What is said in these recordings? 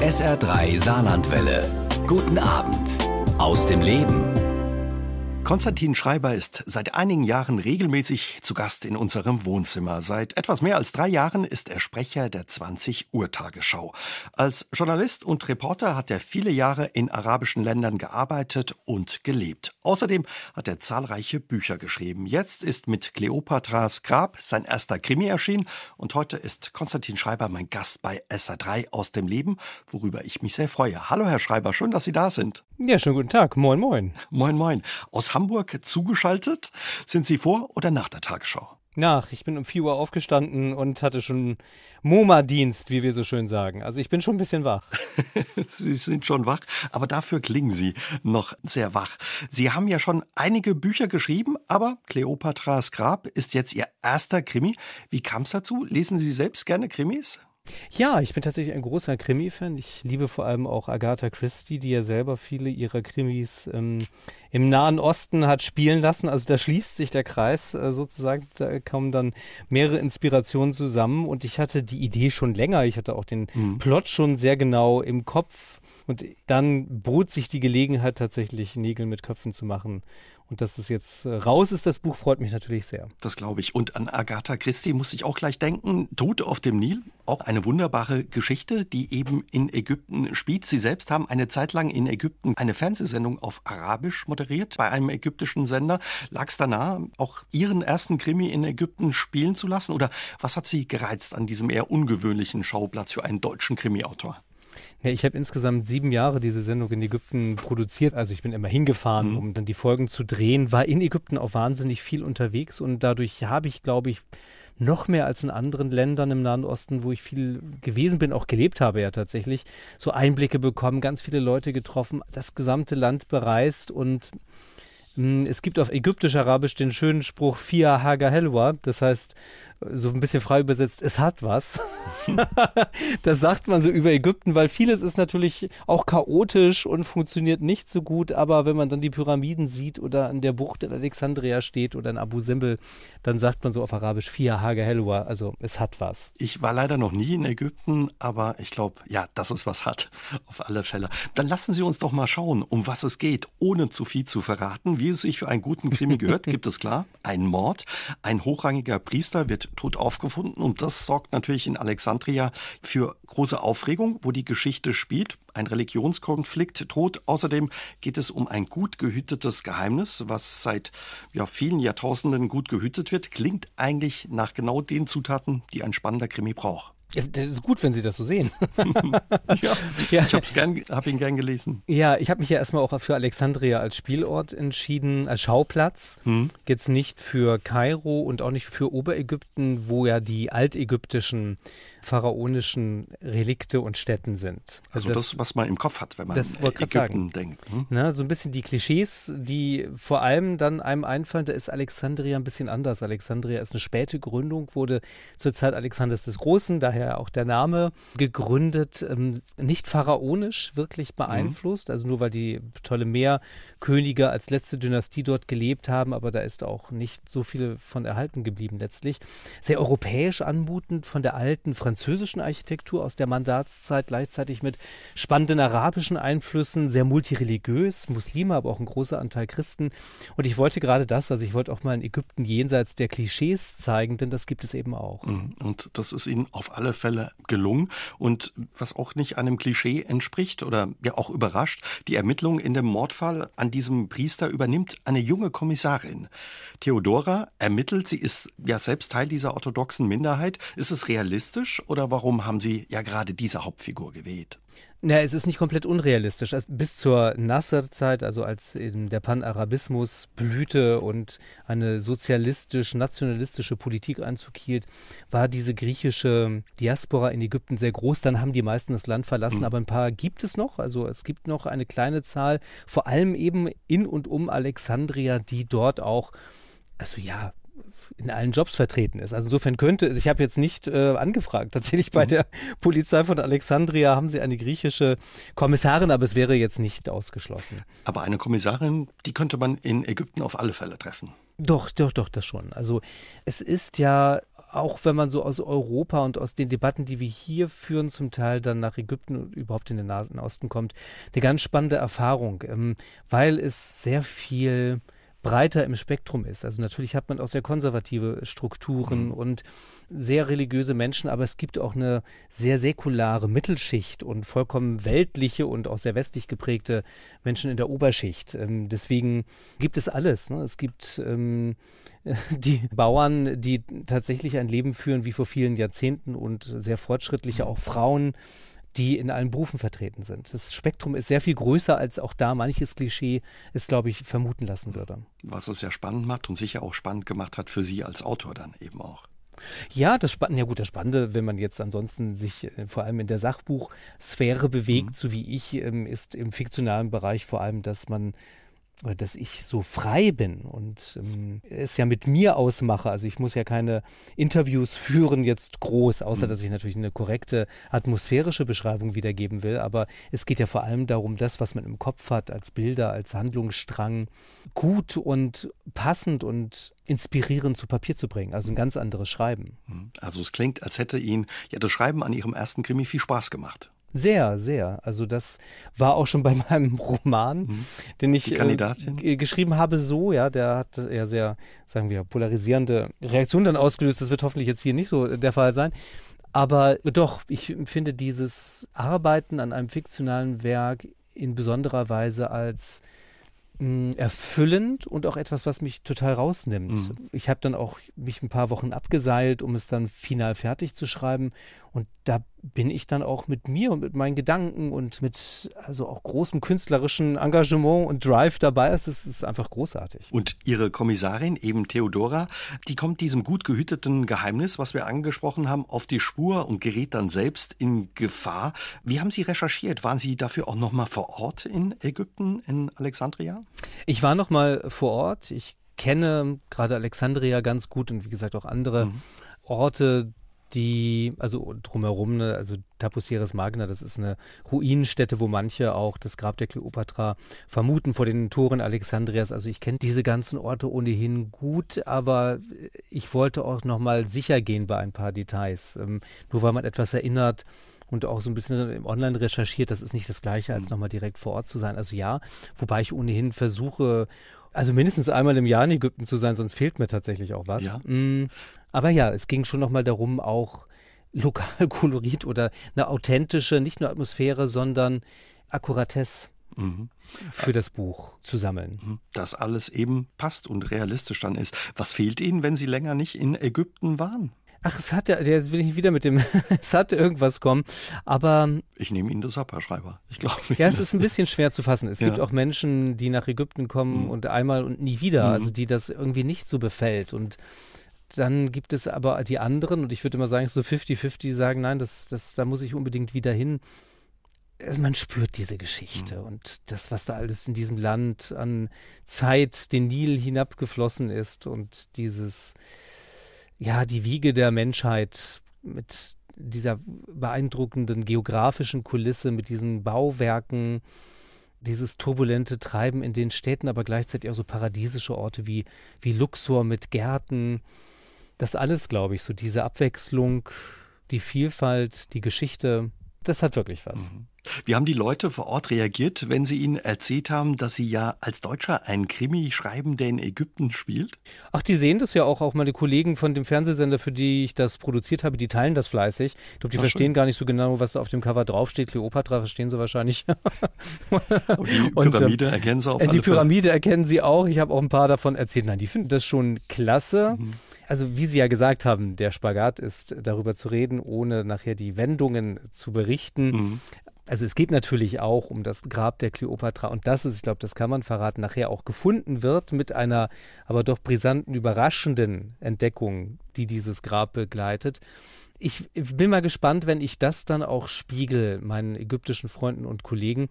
SR3 Saarlandwelle. Guten Abend aus dem Leben. Konstantin Schreiber ist seit einigen Jahren regelmäßig zu Gast in unserem Wohnzimmer. Seit etwas mehr als drei Jahren ist er Sprecher der 20 Uhr Tagesschau. Als Journalist und Reporter hat er viele Jahre in arabischen Ländern gearbeitet und gelebt. Außerdem hat er zahlreiche Bücher geschrieben. Jetzt ist mit Kleopatras Grab sein erster Krimi erschienen und heute ist Konstantin Schreiber mein Gast bei SA3 aus dem Leben, worüber ich mich sehr freue. Hallo Herr Schreiber, schön, dass Sie da sind. Ja, schönen guten Tag. Moin, moin. Moin, moin. Aus Hamburg zugeschaltet. Sind Sie vor oder nach der Tagesschau? Nach. Ich bin um 4 Uhr aufgestanden und hatte schon MoMA-Dienst, wie wir so schön sagen. Also ich bin schon ein bisschen wach. Sie sind schon wach, aber dafür klingen Sie noch sehr wach. Sie haben ja schon einige Bücher geschrieben, aber Kleopatras Grab ist jetzt Ihr erster Krimi. Wie kam es dazu? Lesen Sie selbst gerne Krimis? Ja, ich bin tatsächlich ein großer Krimi-Fan. Ich liebe vor allem auch Agatha Christie, die ja selber viele ihrer Krimis ähm, im Nahen Osten hat spielen lassen. Also da schließt sich der Kreis äh, sozusagen. Da kamen dann mehrere Inspirationen zusammen und ich hatte die Idee schon länger. Ich hatte auch den mhm. Plot schon sehr genau im Kopf. Und dann bot sich die Gelegenheit, tatsächlich Nägel mit Köpfen zu machen. Und dass das jetzt äh, raus ist, das Buch freut mich natürlich sehr. Das glaube ich. Und an Agatha Christie muss ich auch gleich denken. Tod auf dem Nil, auch eine wunderbare Geschichte, die eben in Ägypten spielt. Sie selbst haben eine Zeit lang in Ägypten eine Fernsehsendung auf Arabisch moderiert bei einem ägyptischen Sender. Lag es danach, auch Ihren ersten Krimi in Ägypten spielen zu lassen? Oder was hat Sie gereizt an diesem eher ungewöhnlichen Schauplatz für einen deutschen Krimiautor? Nee, ich habe insgesamt sieben Jahre diese Sendung in Ägypten produziert. Also ich bin immer hingefahren, mhm. um dann die Folgen zu drehen, war in Ägypten auch wahnsinnig viel unterwegs und dadurch habe ich, glaube ich, noch mehr als in anderen Ländern im Nahen Osten, wo ich viel gewesen bin, auch gelebt habe ja tatsächlich, so Einblicke bekommen, ganz viele Leute getroffen, das gesamte Land bereist und mm, es gibt auf ägyptisch-arabisch den schönen Spruch Fia Haga Helwa, das heißt, so ein bisschen frei übersetzt, es hat was. das sagt man so über Ägypten, weil vieles ist natürlich auch chaotisch und funktioniert nicht so gut, aber wenn man dann die Pyramiden sieht oder an der Bucht in Alexandria steht oder in Abu Simbel, dann sagt man so auf Arabisch Fia Hage Helwa, also es hat was. Ich war leider noch nie in Ägypten, aber ich glaube, ja, dass es was hat, auf alle Fälle. Dann lassen Sie uns doch mal schauen, um was es geht, ohne zu viel zu verraten. Wie es sich für einen guten Krimi gehört, gibt es klar einen Mord. Ein hochrangiger Priester wird tot, aufgefunden. Und das sorgt natürlich in Alexandria für große Aufregung, wo die Geschichte spielt. Ein Religionskonflikt, droht. Außerdem geht es um ein gut gehütetes Geheimnis, was seit ja, vielen Jahrtausenden gut gehütet wird. Klingt eigentlich nach genau den Zutaten, die ein spannender Krimi braucht das ist gut, wenn Sie das so sehen. ja, ja, ich habe hab ihn gern gelesen. Ja, ich habe mich ja erstmal auch für Alexandria als Spielort entschieden, als Schauplatz. Hm. Jetzt nicht für Kairo und auch nicht für Oberägypten, wo ja die altägyptischen pharaonischen Relikte und Stätten sind. Also, also das, das, was man im Kopf hat, wenn man das Ägypten sagen. denkt. Hm? Na, so ein bisschen die Klischees, die vor allem dann einem einfallen, da ist Alexandria ein bisschen anders. Alexandria ist eine späte Gründung, wurde zur Zeit Alexanders des Großen, daher daher auch der Name, gegründet, ähm, nicht pharaonisch wirklich mhm. beeinflusst, mhm. also nur weil die Ptolemäer-Könige als letzte Dynastie dort gelebt haben, aber da ist auch nicht so viel von erhalten geblieben letztlich. Sehr europäisch anmutend von der alten französischen Architektur aus der Mandatszeit, gleichzeitig mit spannenden arabischen Einflüssen, sehr multireligiös, Muslime, aber auch ein großer Anteil Christen. Und ich wollte gerade das, also ich wollte auch mal in Ägypten jenseits der Klischees zeigen, denn das gibt es eben auch. Mhm. Und das ist Ihnen auf alle alle Fälle gelungen. Und was auch nicht einem Klischee entspricht oder ja auch überrascht, die Ermittlung in dem Mordfall an diesem Priester übernimmt eine junge Kommissarin. Theodora ermittelt, sie ist ja selbst Teil dieser orthodoxen Minderheit. Ist es realistisch oder warum haben Sie ja gerade diese Hauptfigur gewählt? Naja, es ist nicht komplett unrealistisch. Also bis zur Nasser-Zeit, also als eben der Panarabismus blühte und eine sozialistisch-nationalistische Politik Einzug hielt, war diese griechische Diaspora in Ägypten sehr groß. Dann haben die meisten das Land verlassen, mhm. aber ein paar gibt es noch. Also es gibt noch eine kleine Zahl, vor allem eben in und um Alexandria, die dort auch also ja, in allen Jobs vertreten ist. Also insofern könnte es, ich habe jetzt nicht äh, angefragt, tatsächlich bei mhm. der Polizei von Alexandria haben sie eine griechische Kommissarin, aber es wäre jetzt nicht ausgeschlossen. Aber eine Kommissarin, die könnte man in Ägypten auf alle Fälle treffen. Doch, doch, doch, das schon. Also es ist ja auch wenn man so aus Europa und aus den Debatten, die wir hier führen, zum Teil dann nach Ägypten und überhaupt in den Nahen Osten kommt, eine ganz spannende Erfahrung, ähm, weil es sehr viel breiter im Spektrum ist. Also natürlich hat man auch sehr konservative Strukturen mhm. und sehr religiöse Menschen, aber es gibt auch eine sehr säkulare Mittelschicht und vollkommen weltliche und auch sehr westlich geprägte Menschen in der Oberschicht. Ähm, deswegen gibt es alles. Ne? Es gibt ähm, die Bauern, die tatsächlich ein Leben führen wie vor vielen Jahrzehnten und sehr fortschrittliche, mhm. auch Frauen, die in allen Berufen vertreten sind. Das Spektrum ist sehr viel größer, als auch da manches Klischee es, glaube ich, vermuten lassen würde. Was es ja spannend macht und sicher auch spannend gemacht hat für Sie als Autor dann eben auch. Ja, das Spannende, ja gut, das Spannende, wenn man jetzt ansonsten sich äh, vor allem in der Sachbuchsphäre bewegt, mhm. so wie ich, ähm, ist im fiktionalen Bereich vor allem, dass man dass ich so frei bin und ähm, es ja mit mir ausmache. Also ich muss ja keine Interviews führen jetzt groß, außer hm. dass ich natürlich eine korrekte atmosphärische Beschreibung wiedergeben will. Aber es geht ja vor allem darum, das, was man im Kopf hat, als Bilder, als Handlungsstrang, gut und passend und inspirierend zu Papier zu bringen. Also ein ganz anderes Schreiben. Hm. Also es klingt, als hätte Ihnen ja das Schreiben an Ihrem ersten Krimi viel Spaß gemacht. Sehr, sehr. Also das war auch schon bei meinem Roman, mhm. den ich äh, geschrieben habe, so, ja, der hat ja sehr, sagen wir, polarisierende Reaktionen dann ausgelöst. Das wird hoffentlich jetzt hier nicht so der Fall sein. Aber doch, ich empfinde dieses Arbeiten an einem fiktionalen Werk in besonderer Weise als mh, hm, erfüllend und auch etwas, was mich total rausnimmt. Mhm. Ich habe dann auch mich ein paar Wochen abgeseilt, um es dann final fertig zu schreiben. Und da bin ich dann auch mit mir und mit meinen Gedanken und mit also auch großem künstlerischen Engagement und Drive dabei Es ist einfach großartig. Und Ihre Kommissarin, eben Theodora, die kommt diesem gut gehüteten Geheimnis, was wir angesprochen haben, auf die Spur und gerät dann selbst in Gefahr. Wie haben Sie recherchiert? Waren Sie dafür auch nochmal vor Ort in Ägypten, in Alexandria? Ich war nochmal vor Ort. Ich kenne gerade Alexandria ganz gut und wie gesagt auch andere mhm. Orte die, also drumherum, ne, also Tapusieres Magna, das ist eine Ruinenstätte, wo manche auch das Grab der Kleopatra vermuten vor den Toren Alexandrias. Also ich kenne diese ganzen Orte ohnehin gut, aber ich wollte auch nochmal sicher gehen bei ein paar Details. Ähm, nur weil man etwas erinnert, und auch so ein bisschen im Online recherchiert, das ist nicht das gleiche, als mhm. nochmal direkt vor Ort zu sein. Also ja, wobei ich ohnehin versuche, also mindestens einmal im Jahr in Ägypten zu sein, sonst fehlt mir tatsächlich auch was. Ja. Mhm. Aber ja, es ging schon nochmal darum, auch lokal Kolorit oder eine authentische, nicht nur Atmosphäre, sondern Akkuratesse mhm. für das Buch zu sammeln. Mhm. Dass alles eben passt und realistisch dann ist. Was fehlt Ihnen, wenn Sie länger nicht in Ägypten waren? Ach, es hat ja, jetzt will ich wieder mit dem, es hat irgendwas kommen, aber. Ich nehme Ihnen das ab, Herr Schreiber. Ich glaube nicht. Ja, es ist ein bisschen schwer zu fassen. Es ja. gibt auch Menschen, die nach Ägypten kommen mhm. und einmal und nie wieder, also mhm. also die das irgendwie nicht so befällt und dann gibt es aber die anderen, und ich würde immer sagen, so 50-50, sagen, nein, das, das, da muss ich unbedingt wieder hin. Also man spürt diese Geschichte mhm. und das, was da alles in diesem Land an Zeit den Nil hinabgeflossen ist und dieses, ja, die Wiege der Menschheit mit dieser beeindruckenden geografischen Kulisse, mit diesen Bauwerken, dieses turbulente Treiben in den Städten, aber gleichzeitig auch so paradiesische Orte wie, wie Luxor mit Gärten das alles, glaube ich, so diese Abwechslung, die Vielfalt, die Geschichte, das hat wirklich was. Mhm. Wie haben die Leute vor Ort reagiert, wenn sie ihnen erzählt haben, dass sie ja als Deutscher einen Krimi schreiben, der in Ägypten spielt? Ach, die sehen das ja auch. Auch meine Kollegen von dem Fernsehsender, für die ich das produziert habe, die teilen das fleißig. Ich glaube, die Ach, verstehen schön. gar nicht so genau, was auf dem Cover draufsteht. Kleopatra verstehen sie wahrscheinlich. Oh, Und die Pyramide Und, ähm, erkennen sie auch. Äh, die Pyramide Fälle. erkennen sie auch. Ich habe auch ein paar davon erzählt. Nein, die finden das schon klasse. Mhm. Also wie Sie ja gesagt haben, der Spagat ist äh, darüber zu reden, ohne nachher die Wendungen zu berichten. Mhm. Also es geht natürlich auch um das Grab der Kleopatra und das ist, ich glaube, das kann man verraten, nachher auch gefunden wird mit einer aber doch brisanten, überraschenden Entdeckung, die dieses Grab begleitet. Ich bin mal gespannt, wenn ich das dann auch spiegel meinen ägyptischen Freunden und Kollegen,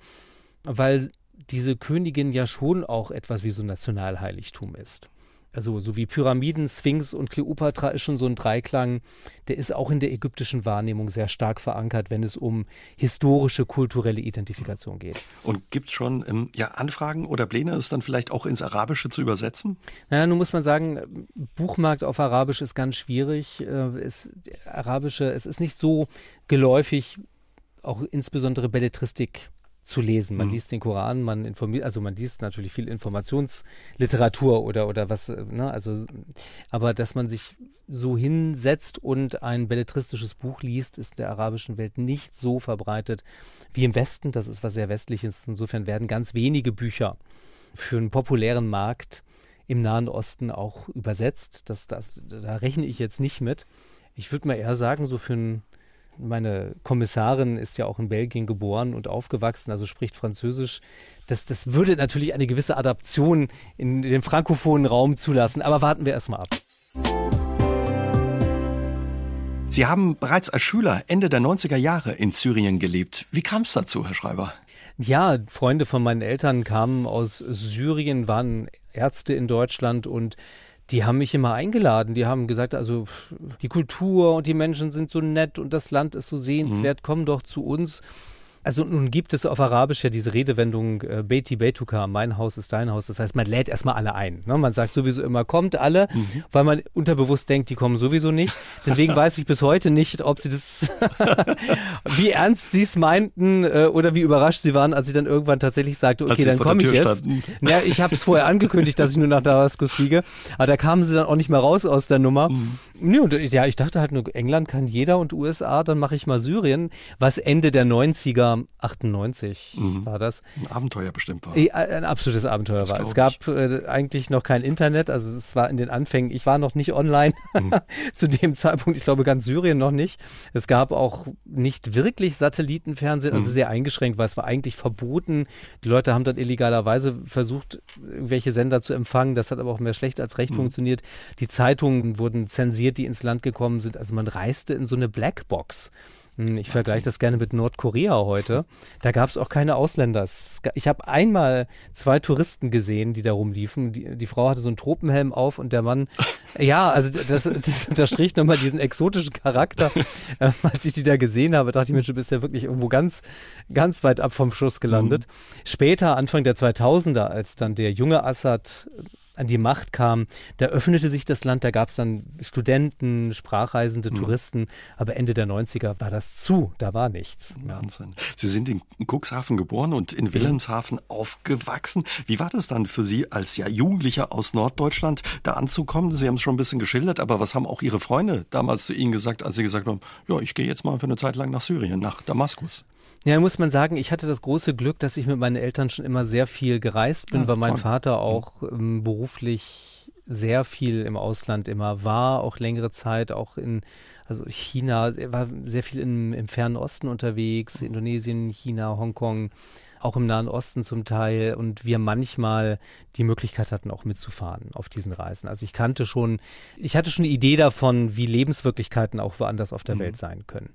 weil diese Königin ja schon auch etwas wie so ein Nationalheiligtum ist also so wie Pyramiden, Sphinx und Kleopatra ist schon so ein Dreiklang, der ist auch in der ägyptischen Wahrnehmung sehr stark verankert, wenn es um historische, kulturelle Identifikation geht. Und gibt es schon ähm, ja, Anfragen oder Pläne, es dann vielleicht auch ins Arabische zu übersetzen? Naja, nun muss man sagen, Buchmarkt auf Arabisch ist ganz schwierig. Äh, es, Arabische, es ist nicht so geläufig, auch insbesondere Belletristik zu lesen. Man mhm. liest den Koran, man informiert, also man liest natürlich viel Informationsliteratur oder, oder was, äh, ne, also, aber dass man sich so hinsetzt und ein belletristisches Buch liest, ist in der arabischen Welt nicht so verbreitet wie im Westen. Das ist was sehr Westliches. Insofern werden ganz wenige Bücher für einen populären Markt im Nahen Osten auch übersetzt. Das, das, da rechne ich jetzt nicht mit. Ich würde mal eher sagen, so für einen meine Kommissarin ist ja auch in Belgien geboren und aufgewachsen, also spricht Französisch. Das, das würde natürlich eine gewisse Adaption in den frankophonen Raum zulassen, aber warten wir erstmal ab. Sie haben bereits als Schüler Ende der 90er Jahre in Syrien gelebt. Wie kam es dazu, Herr Schreiber? Ja, Freunde von meinen Eltern kamen aus Syrien, waren Ärzte in Deutschland und die haben mich immer eingeladen. Die haben gesagt, also die Kultur und die Menschen sind so nett und das Land ist so sehenswert, mhm. komm doch zu uns. Also nun gibt es auf Arabisch ja diese Redewendung äh, Beti Betuka, mein Haus ist dein Haus. Das heißt, man lädt erstmal alle ein. Ne? Man sagt sowieso immer, kommt alle, mhm. weil man unterbewusst denkt, die kommen sowieso nicht. Deswegen weiß ich bis heute nicht, ob sie das, wie ernst sie es meinten äh, oder wie überrascht sie waren, als sie dann irgendwann tatsächlich sagte, okay, dann komme ich jetzt. Ja, ich habe es vorher angekündigt, dass ich nur nach Damaskus fliege, aber da kamen sie dann auch nicht mehr raus aus der Nummer. Mhm. Nee, und, äh, ja, ich dachte halt nur, England kann jeder und USA, dann mache ich mal Syrien, was Ende der 90er 98 mhm. war das. Ein Abenteuer bestimmt war. Ein absolutes Abenteuer das war. Es gab äh, eigentlich noch kein Internet, also es war in den Anfängen, ich war noch nicht online mhm. zu dem Zeitpunkt, ich glaube ganz Syrien noch nicht. Es gab auch nicht wirklich Satellitenfernsehen, also mhm. sehr eingeschränkt, weil es war eigentlich verboten. Die Leute haben dann illegalerweise versucht, irgendwelche Sender zu empfangen. Das hat aber auch mehr schlecht als recht mhm. funktioniert. Die Zeitungen wurden zensiert, die ins Land gekommen sind. Also man reiste in so eine Blackbox. Hm, ich vergleiche das gerne mit Nordkorea heute. Da gab es auch keine Ausländer. Ich habe einmal zwei Touristen gesehen, die da rumliefen. Die, die, Frau hatte so einen Tropenhelm auf und der Mann, ja, also das, das unterstrich nochmal diesen exotischen Charakter. Ähm, als ich die da gesehen habe, dachte ich mir, du bist ja wirklich irgendwo ganz, ganz weit ab vom Schuss gelandet. Mhm. Später, Anfang der 2000er, als dann der junge Assad an die Macht kam, da öffnete sich das Land, da gab es dann Studenten, Sprachreisende, mhm. Touristen, aber Ende der 90er war das zu, da war nichts. Wahnsinn. Sie sind in Cuxhaven geboren und in Wilhelmshaven mhm. aufgewachsen. Wie war das dann für Sie als ja Jugendlicher aus Norddeutschland da anzukommen? Sie haben es schon ein bisschen geschildert, aber was haben auch Ihre Freunde damals zu Ihnen gesagt, als Sie gesagt haben, ja, ich gehe jetzt mal für eine Zeit lang nach Syrien, nach Damaskus? Ja, muss man sagen, ich hatte das große Glück, dass ich mit meinen Eltern schon immer sehr viel gereist bin, ja, ah, weil mein toll. Vater mhm. auch ähm, beruflich sehr viel im Ausland immer war, auch längere Zeit, auch in also China, er war sehr viel im, im Fernen Osten unterwegs, mhm. Indonesien, China, Hongkong, auch im Nahen Osten zum Teil und wir manchmal die Möglichkeit hatten, auch mitzufahren auf diesen Reisen. Also ich kannte schon, ich hatte schon eine Idee davon, wie Lebenswirklichkeiten auch woanders auf der mhm. Welt sein können.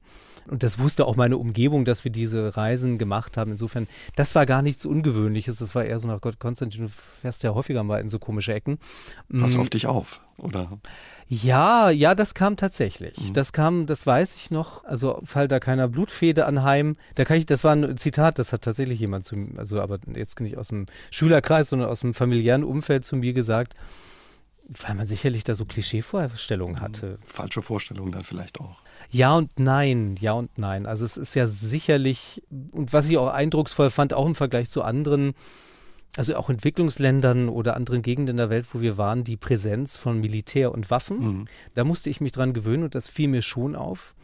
Und das wusste auch meine Umgebung, dass wir diese Reisen gemacht haben. Insofern, das war gar nichts Ungewöhnliches. Das war eher so, nach Gott, Konstantin, du fährst ja häufiger mal in so komische Ecken. Pass mm. auf dich auf, oder? Ja, ja, das kam tatsächlich. Mhm. Das kam, das weiß ich noch. Also fall da keiner Blutfäde anheim. Da kann ich, das war ein Zitat, das hat tatsächlich jemand zu mir, also aber jetzt nicht aus dem Schülerkreis, sondern aus dem familiären Umfeld zu mir gesagt weil man sicherlich da so Klischeevorstellungen mhm. hatte. Falsche Vorstellungen dann vielleicht auch. Ja und nein, ja und nein. Also es ist ja sicherlich, und was ich auch eindrucksvoll fand, auch im Vergleich zu anderen, also auch Entwicklungsländern oder anderen Gegenden der Welt, wo wir waren, die Präsenz von Militär und Waffen. Mhm. Da musste ich mich dran gewöhnen und das fiel mir schon auf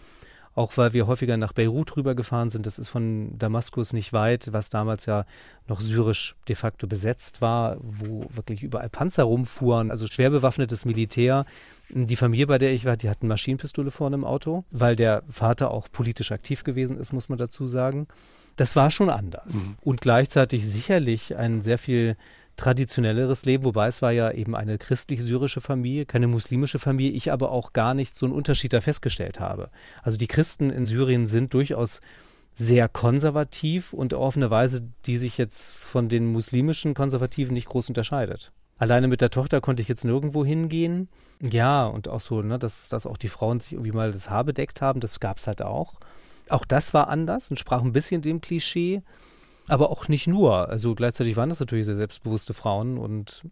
auch weil wir häufiger nach Beirut rübergefahren sind. Das ist von Damaskus nicht weit, was damals ja noch syrisch de facto besetzt war, wo wirklich überall Panzer rumfuhren, also schwer bewaffnetes Militär. Die Familie, bei der ich war, die hatten Maschinenpistole vorne im Auto, weil der Vater auch politisch aktiv gewesen ist, muss man dazu sagen. Das war schon anders mhm. und gleichzeitig sicherlich ein sehr viel traditionelleres Leben, wobei es war ja eben eine christlich-syrische Familie, keine muslimische Familie, ich aber auch gar nicht so einen Unterschied da festgestellt habe. Also die Christen in Syrien sind durchaus sehr konservativ und auf eine Weise, die sich jetzt von den muslimischen Konservativen nicht groß unterscheidet. Alleine mit der Tochter konnte ich jetzt nirgendwo hingehen. Ja, und auch so, ne, dass, dass auch die Frauen sich irgendwie mal das Haar bedeckt haben, das gab es halt auch. Auch das war anders und sprach ein bisschen dem Klischee aber auch nicht nur. Also gleichzeitig waren das natürlich sehr selbstbewusste Frauen und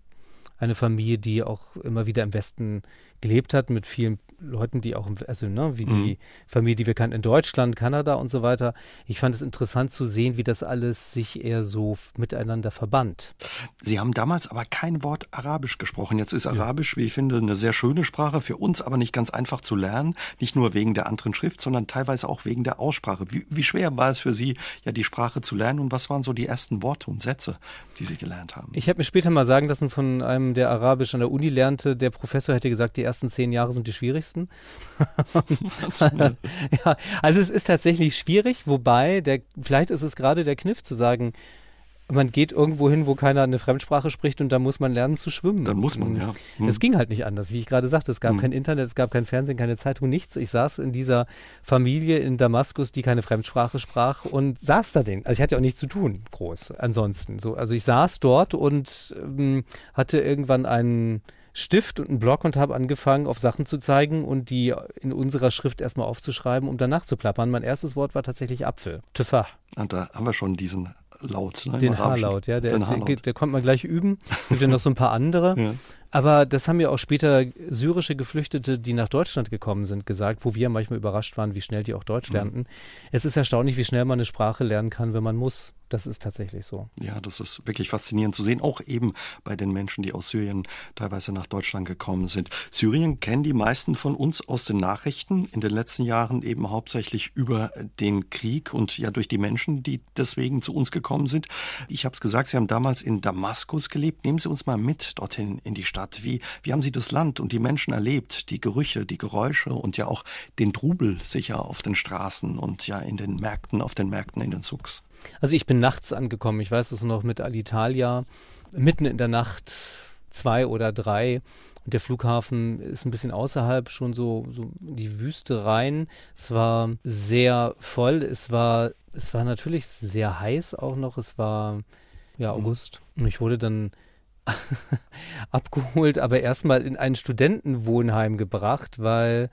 eine Familie, die auch immer wieder im Westen gelebt hat, mit vielen Leuten, die auch, also ne, wie mhm. die Familie, die wir kannten in Deutschland, Kanada und so weiter. Ich fand es interessant zu sehen, wie das alles sich eher so miteinander verband. Sie haben damals aber kein Wort Arabisch gesprochen. Jetzt ist Arabisch, ja. wie ich finde, eine sehr schöne Sprache, für uns aber nicht ganz einfach zu lernen. Nicht nur wegen der anderen Schrift, sondern teilweise auch wegen der Aussprache. Wie, wie schwer war es für Sie, ja, die Sprache zu lernen und was waren so die ersten Worte und Sätze, die Sie gelernt haben? Ich habe mir später mal sagen lassen von einem der Arabisch an der Uni lernte, der Professor hätte gesagt, die ersten zehn Jahre sind die schwierigsten. ja, also es ist tatsächlich schwierig, wobei der, vielleicht ist es gerade der Kniff zu sagen, man geht irgendwo hin, wo keiner eine Fremdsprache spricht und da muss man lernen zu schwimmen. Dann muss man, mhm. ja. Es hm. ging halt nicht anders, wie ich gerade sagte. Es gab hm. kein Internet, es gab kein Fernsehen, keine Zeitung, nichts. Ich saß in dieser Familie in Damaskus, die keine Fremdsprache sprach und saß da den. Also ich hatte auch nichts zu tun, groß, ansonsten. So, also ich saß dort und ähm, hatte irgendwann einen Stift und einen Block und habe angefangen, auf Sachen zu zeigen und die in unserer Schrift erstmal aufzuschreiben, um danach zu plappern. Mein erstes Wort war tatsächlich Apfel. Tüffer. Und ah, da haben wir schon diesen Laut. Ne, den H-Laut, ja. Der, den der, der kommt mal gleich üben. Gibt ja noch so ein paar andere. Ja. Aber das haben ja auch später syrische Geflüchtete, die nach Deutschland gekommen sind, gesagt, wo wir manchmal überrascht waren, wie schnell die auch Deutsch mhm. lernten. Mhm. Es ist erstaunlich, wie schnell man eine Sprache lernen kann, wenn man muss. Das ist tatsächlich so. Ja, das ist wirklich faszinierend zu sehen, auch eben bei den Menschen, die aus Syrien teilweise nach Deutschland gekommen sind. Syrien kennen die meisten von uns aus den Nachrichten in den letzten Jahren eben hauptsächlich über den Krieg und ja durch die Menschen Menschen, die deswegen zu uns gekommen sind. Ich habe es gesagt, Sie haben damals in Damaskus gelebt. Nehmen Sie uns mal mit dorthin in die Stadt. Wie, wie haben Sie das Land und die Menschen erlebt? Die Gerüche, die Geräusche und ja auch den Trubel sicher auf den Straßen und ja in den Märkten, auf den Märkten, in den Zugs. Also ich bin nachts angekommen. Ich weiß es noch mit Alitalia. Mitten in der Nacht zwei oder drei. Und der Flughafen ist ein bisschen außerhalb, schon so, so die Wüste rein. Es war sehr voll. Es war, es war natürlich sehr heiß auch noch. Es war ja mhm. August. Und ich wurde dann abgeholt, aber erstmal in ein Studentenwohnheim gebracht, weil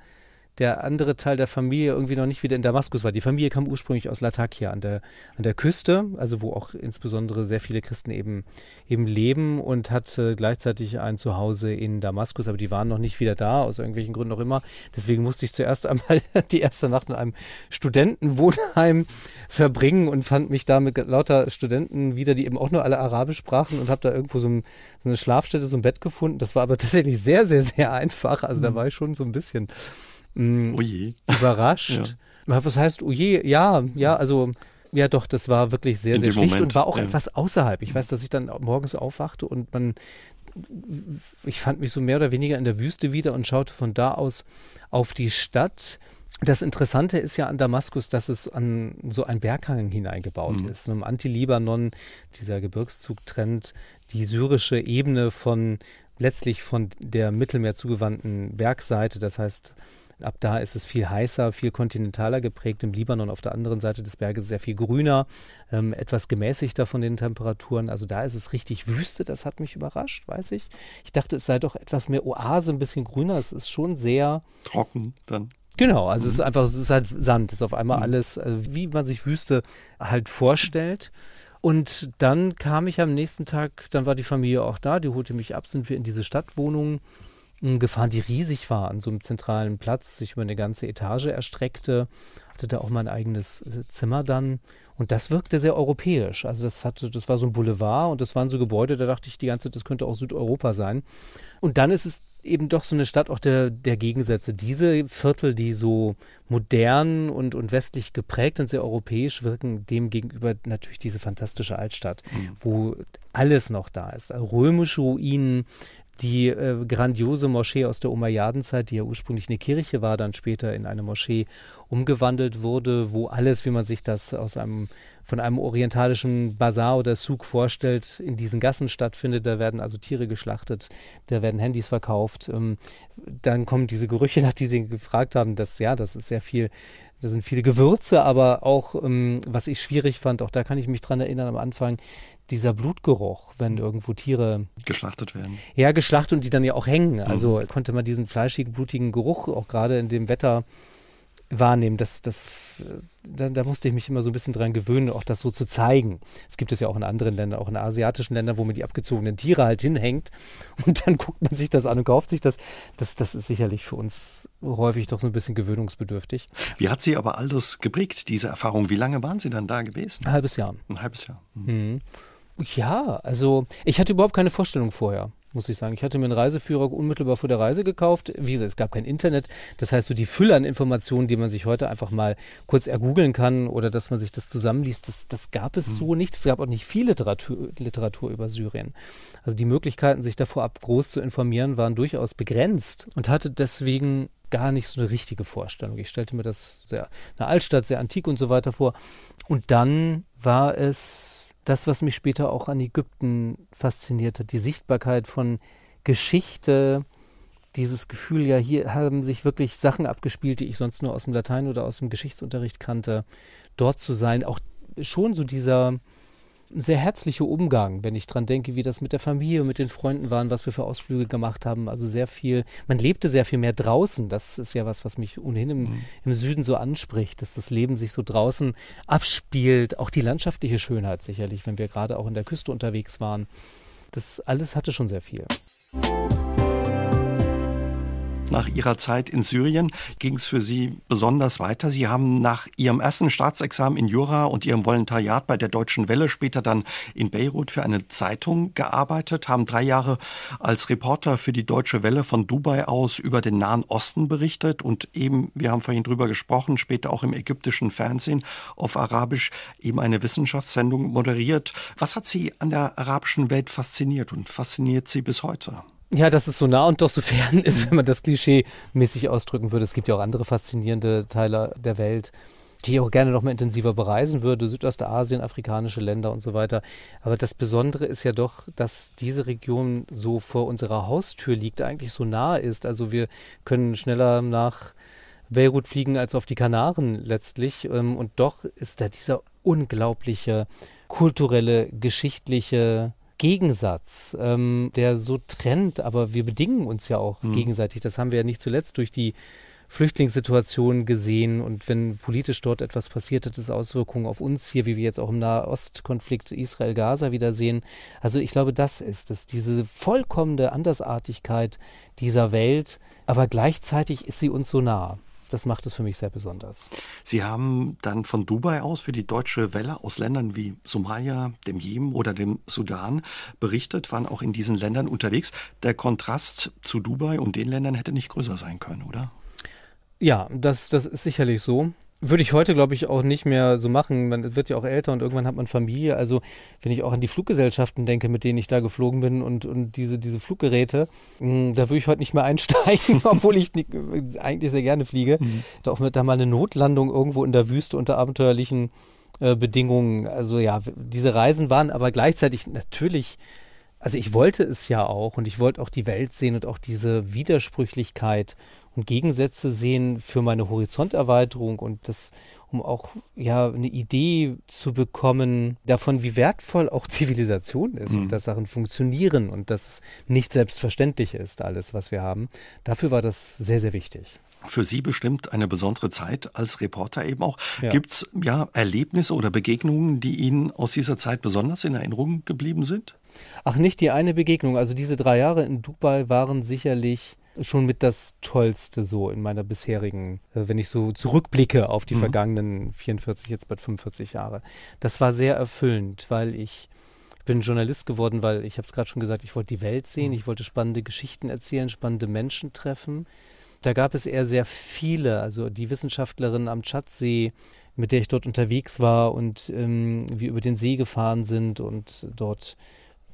der andere Teil der Familie irgendwie noch nicht wieder in Damaskus war. Die Familie kam ursprünglich aus Latakia an der, an der Küste, also wo auch insbesondere sehr viele Christen eben, eben leben und hatte gleichzeitig ein Zuhause in Damaskus, aber die waren noch nicht wieder da, aus irgendwelchen Gründen auch immer. Deswegen musste ich zuerst einmal die erste Nacht in einem Studentenwohnheim verbringen und fand mich da mit lauter Studenten wieder, die eben auch nur alle Arabisch sprachen und habe da irgendwo so, ein, so, eine Schlafstätte, so ein Bett gefunden. Das war aber tatsächlich sehr, sehr, sehr einfach. Also da mhm. war ich schon so ein bisschen mh, hm, oh überrascht. ja. Was heißt, oh je, ja, ja, also ja, doch, das war wirklich sehr, sehr schlicht Moment. und war auch ja. etwas außerhalb. Ich weiß, dass ich dann morgens aufwachte und man, ich fand mich so mehr oder weniger in der Wüste wieder und schaute von da aus auf die Stadt. Das Interessante ist ja an Damaskus, dass es an so einen Berghang hineingebaut mhm. ist. Ne? Im Anti-Libanon, dieser Gebirgszug trennt die syrische Ebene von letztlich von der Mittelmeer zugewandten Bergseite, das heißt Ab da ist es viel heißer, viel kontinentaler geprägt. Im Libanon auf der anderen Seite des Berges sehr viel grüner, ähm, etwas gemäßigter von den Temperaturen. Also da ist es richtig Wüste. Das hat mich überrascht, weiß ich. Ich dachte, es sei doch etwas mehr Oase, ein bisschen grüner. Es ist schon sehr trocken dann. Genau, also mhm. es ist mhm. einfach, es ist halt Sand, es ist auf einmal mhm. alles, äh, wie man sich Wüste halt vorstellt. Und dann kam ich am nächsten Tag, dann war die Familie auch da, die holte mich ab, sind wir in diese Stadtwohnung gefahren, die riesig war, an so einem zentralen Platz, sich über eine ganze Etage erstreckte, hatte da auch mein eigenes äh, Zimmer dann. Und das wirkte sehr europäisch. Also das hatte, das war so ein Boulevard und das waren so Gebäude, da dachte ich die ganze Zeit, das könnte auch Südeuropa sein. Und dann ist es eben doch so eine Stadt auch der, der Gegensätze. Diese Viertel, die so modern und, und westlich geprägt und sehr europäisch wirken, demgegenüber natürlich diese fantastische Altstadt, mhm. wo alles noch da ist. römische Ruinen, die äh, grandiose Moschee aus der Umayyadenzeit, die ja ursprünglich eine Kirche war, dann später in eine Moschee umgewandelt wurde, wo alles, wie man sich das aus einem von einem orientalischen Bazar oder Souk vorstellt, in diesen Gassen stattfindet. Da werden also Tiere geschlachtet, da werden Handys verkauft. Ähm, dann kommen diese Gerüche, nach die Sie gefragt haben. Das, ja, das ist sehr viel da sind viele Gewürze, aber auch, ähm, was ich schwierig fand, auch da kann ich mich dran erinnern am Anfang, dieser Blutgeruch, wenn mhm. irgendwo Tiere geschlachtet werden. Ja, geschlachtet und die dann ja auch hängen. Also mhm. konnte man diesen fleischigen, blutigen Geruch auch gerade in dem Wetter wahrnehmen. Das, das, da, da, musste ich mich immer so ein bisschen dran gewöhnen, auch das so zu zeigen. Es gibt es ja auch in anderen Ländern, auch in asiatischen Ländern, wo man die abgezogenen Tiere halt hinhängt und dann guckt man sich das an und kauft sich das. Das, das ist sicherlich für uns häufig doch so ein bisschen gewöhnungsbedürftig. Wie hat Sie aber all das geprägt, diese Erfahrung? Wie lange waren Sie dann da gewesen? Ein halbes Jahr. Ein halbes Jahr. Mhm. Ja, also ich hatte überhaupt keine Vorstellung vorher muss ich sagen. Ich hatte mir einen Reiseführer unmittelbar vor der Reise gekauft. Wie gesagt, es gab kein Internet. Das heißt, so die Fülle an Informationen, die man sich heute einfach mal kurz ergoogeln kann oder dass man sich das zusammenliest, das, das gab es mhm. so hm. nicht. Es gab auch nicht viel Literatur, Literatur über Syrien. Also die Möglichkeiten, sich davor ab groß zu informieren, waren durchaus begrenzt und hatte deswegen gar nicht so eine richtige Vorstellung. Ich stellte mir das sehr, eine Altstadt, sehr antik und so weiter vor. Und dann war es das, was mich später auch an Ägypten fasziniert hat, die Sichtbarkeit von Geschichte, dieses Gefühl, ja, hier haben sich wirklich Sachen abgespielt, die ich sonst nur aus dem Latein oder aus dem Geschichtsunterricht kannte, dort zu sein, auch schon so dieser sehr herzlicher Umgang, wenn ich dran denke, wie das mit der Familie, mit den Freunden waren, was wir für Ausflüge gemacht haben. Also sehr viel, man lebte sehr viel mehr draußen. Das ist ja was, was mich ohnehin im, mhm. im Süden so anspricht, dass das Leben sich so draußen abspielt. Auch die landschaftliche Schönheit sicherlich, wenn wir gerade auch in der Küste unterwegs waren. Das alles hatte schon sehr viel. Nach Ihrer Zeit in Syrien ging es für Sie besonders weiter. Sie haben nach Ihrem ersten Staatsexamen in Jura und Ihrem Volontariat bei der Deutschen Welle später dann in Beirut für eine Zeitung gearbeitet, haben drei Jahre als Reporter für die Deutsche Welle von Dubai aus über den Nahen Osten berichtet und eben, wir haben vorhin drüber gesprochen, später auch im ägyptischen Fernsehen auf Arabisch eben eine Wissenschaftssendung moderiert. Was hat Sie an der arabischen Welt fasziniert und fasziniert Sie bis heute? Ja, dass es so nah und doch so fern ist, mhm. wenn man das Klischee mäßig ausdrücken würde. Es gibt ja auch andere faszinierende Teile der Welt, die ich auch gerne noch mal intensiver bereisen würde. Südostasien, afrikanische Länder und so weiter. Aber das Besondere ist ja doch, dass diese Region so vor unserer Haustür liegt, eigentlich so nah ist. Also wir können schneller nach Beirut fliegen als auf die Kanaren letztlich. Ähm, und doch ist da dieser unglaubliche kulturelle, geschichtliche Gegensatz, ähm, der so trennt, aber wir bedingen uns ja auch mhm. gegenseitig. Das haben wir ja nicht zuletzt durch die Flüchtlingssituation gesehen und wenn politisch dort etwas passiert, hat es Auswirkungen auf uns hier, wie wir jetzt auch im Nahostkonflikt Israel-Gaza wieder sehen. Also ich glaube, das ist es, diese vollkommene Andersartigkeit dieser Welt, aber gleichzeitig ist sie uns so nah das macht es für mich sehr besonders. Sie haben dann von Dubai aus für die deutsche Welle aus Ländern wie Somalia, dem Jemen oder dem Sudan berichtet, waren auch in diesen Ländern unterwegs. Der Kontrast zu Dubai und den Ländern hätte nicht größer sein können, oder? Ja, das, das ist sicherlich so. Würde ich heute, glaube ich, auch nicht mehr so machen. Man wird ja auch älter und irgendwann hat man Familie. Also, wenn ich auch an die Fluggesellschaften denke, mit denen ich da geflogen bin und, und diese, diese Fluggeräte, mh, hm, da würde ich heute nicht mehr einsteigen, obwohl ich nicht, eigentlich sehr gerne fliege. Mhm. Da auch mit da mal eine Notlandung irgendwo in der Wüste unter abenteuerlichen äh, Bedingungen. Also, ja, diese Reisen waren aber gleichzeitig natürlich. Also ich wollte es ja auch und ich wollte auch die Welt sehen und auch diese Widersprüchlichkeit und Gegensätze sehen für meine Horizonterweiterung und das, um auch ja eine Idee zu bekommen davon, wie wertvoll auch Zivilisation ist mhm. und dass Sachen funktionieren und dass nicht selbstverständlich ist, alles, was wir haben. Dafür war das sehr, sehr wichtig für Sie bestimmt eine besondere Zeit als Reporter eben auch. Ja. Gibt es ja Erlebnisse oder Begegnungen, die Ihnen aus dieser Zeit besonders in Erinnerung geblieben sind? Ach, nicht die eine Begegnung. Also diese drei Jahre in Dubai waren sicherlich schon mit das Tollste so in meiner bisherigen, äh, wenn ich so zurückblicke auf die mhm. vergangenen 44, jetzt bald 45 Jahre. Das war sehr erfüllend, weil ich bin Journalist geworden, weil ich habe es gerade schon gesagt, ich wollte die Welt sehen, mhm. ich wollte spannende Geschichten erzählen, spannende Menschen treffen. Da gab es eher sehr viele, also die Wissenschaftlerin am Tschadsee, mit der ich dort unterwegs war und ähm, wir über den See gefahren sind und dort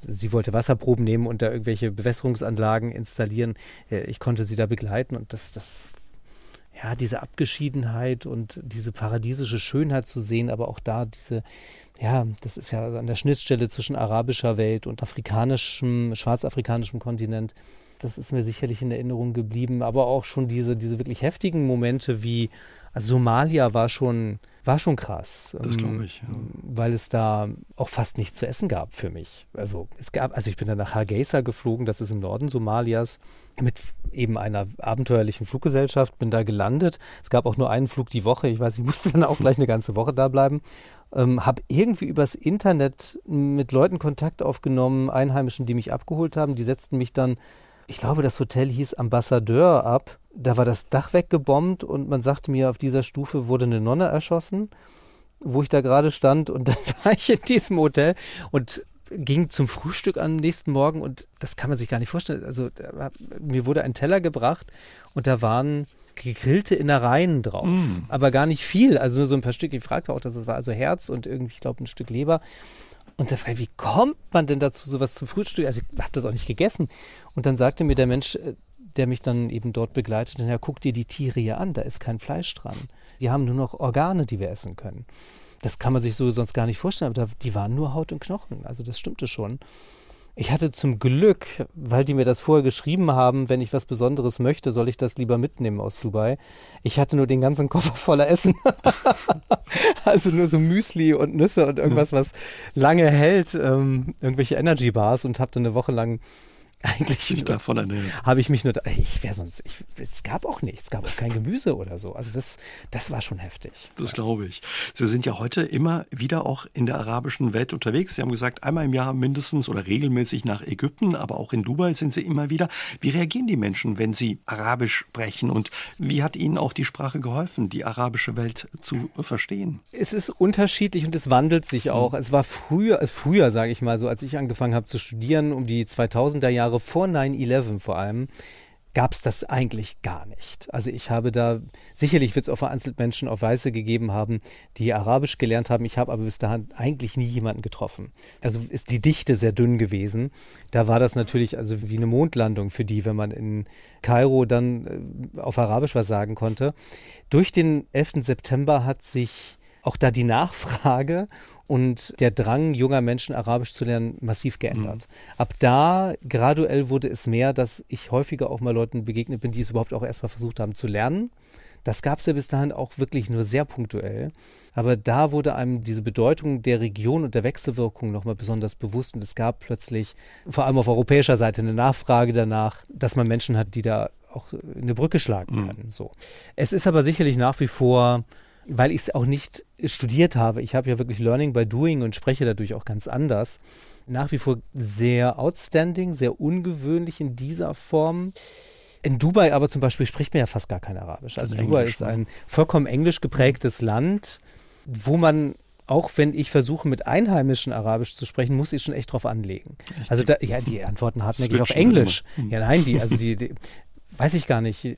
sie wollte Wasserproben nehmen und da irgendwelche Bewässerungsanlagen installieren. Äh, ich konnte sie da begleiten und das, das, ja, diese Abgeschiedenheit und diese paradiesische Schönheit zu sehen, aber auch da diese, ja, das ist ja an der Schnittstelle zwischen arabischer Welt und afrikanischem, schwarzafrikanischem Kontinent. Das ist mir sicherlich in Erinnerung geblieben, aber auch schon diese, diese wirklich heftigen Momente wie also Somalia war schon, war schon krass. Das glaube ähm, ich. Ja. Weil es da auch fast nichts zu essen gab für mich. Also es gab, also ich bin dann nach Hargeisa geflogen, das ist im Norden Somalias, mit eben einer abenteuerlichen Fluggesellschaft, bin da gelandet. Es gab auch nur einen Flug die Woche. Ich weiß, ich musste dann auch gleich eine ganze Woche da bleiben. Ähm, habe irgendwie übers Internet mit Leuten Kontakt aufgenommen, Einheimischen, die mich abgeholt haben. Die setzten mich dann, ich glaube, das Hotel hieß Ambassadeur ab da war das Dach weggebombt und man sagte mir, auf dieser Stufe wurde eine Nonne erschossen, wo ich da gerade stand und dann war ich in diesem Hotel und ging zum Frühstück am nächsten Morgen und das kann man sich gar nicht vorstellen. Also da, mir wurde ein Teller gebracht und da waren gegrillte Innereien drauf, mm. aber gar nicht viel, also nur so ein paar Stück. Ich fragte auch, dass es war also Herz und irgendwie, ich glaube, ein Stück Leber. Und da frage ich, wie kommt man denn dazu, sowas zum Frühstück? Also ich habe das auch nicht gegessen. Und dann sagte mir der Mensch, äh, der mich dann eben dort begleitet. Und er guckt dir die Tiere hier an, da ist kein Fleisch dran. Die haben nur noch Organe, die wir essen können. Das kann man sich so sonst gar nicht vorstellen, aber da, die waren nur Haut und Knochen. Also das stimmte schon. Ich hatte zum Glück, weil die mir das vorher geschrieben haben, wenn ich was Besonderes möchte, soll ich das lieber mitnehmen aus Dubai. Ich hatte nur den ganzen Koffer voller Essen. also nur so Müsli und Nüsse und irgendwas, hm. was lange hält, ähm, irgendwelche Energy Bars und habe dann eine Woche lang Eigentlich nicht davon ernährt. Habe ich mich nur, ich wäre sonst, ich, es gab auch nichts, es gab auch kein Gemüse oder so. Also das, das war schon heftig. Das glaube ich. Sie sind ja heute immer wieder auch in der arabischen Welt unterwegs. Sie haben gesagt, einmal im Jahr mindestens oder regelmäßig nach Ägypten, aber auch in Dubai sind Sie immer wieder. Wie reagieren die Menschen, wenn sie Arabisch sprechen und wie hat Ihnen auch die Sprache geholfen, die arabische Welt zu verstehen? Es ist unterschiedlich und es wandelt sich hm. auch. Mhm. Es war früher, früher sage ich mal so, als ich angefangen habe zu studieren, um die 2000er Jahre Jahre vor 9-11 vor allem, gab es das eigentlich gar nicht. Also ich habe da, sicherlich wird es auch vereinzelt Menschen auf Weiße gegeben haben, die Arabisch gelernt haben. Ich habe aber bis dahin eigentlich nie jemanden getroffen. Also ist die Dichte sehr dünn gewesen. Da war das natürlich also wie eine Mondlandung für die, wenn man in Kairo dann äh, auf Arabisch was sagen konnte. Durch den 11. September hat sich auch da die Nachfrage und der Drang junger Menschen, Arabisch zu lernen, massiv geändert. Mhm. Ab da graduell wurde es mehr, dass ich häufiger auch mal Leuten begegnet bin, die es überhaupt auch erstmal versucht haben zu lernen. Das gab es ja bis dahin auch wirklich nur sehr punktuell. Aber da wurde einem diese Bedeutung der Region und der Wechselwirkung nochmal besonders bewusst. Und es gab plötzlich, vor allem auf europäischer Seite, eine Nachfrage danach, dass man Menschen hat, die da auch eine Brücke schlagen mhm. können. So. Es ist aber sicherlich nach wie vor weil ich es auch nicht studiert habe. Ich habe ja wirklich Learning by Doing und spreche dadurch auch ganz anders. Nach wie vor sehr outstanding, sehr ungewöhnlich in dieser Form. In Dubai aber zum Beispiel spricht man ja fast gar kein Arabisch. Also Englisch, Dubai ist ne? ein vollkommen englisch geprägtes Land, wo man auch wenn ich versuche, mit Einheimischen Arabisch zu sprechen, muss ich schon echt drauf anlegen. Echt? Also da, ja, die Antworten hartnäckig auf Englisch. Hm. Ja, nein, die, also die, die weiß ich gar nicht.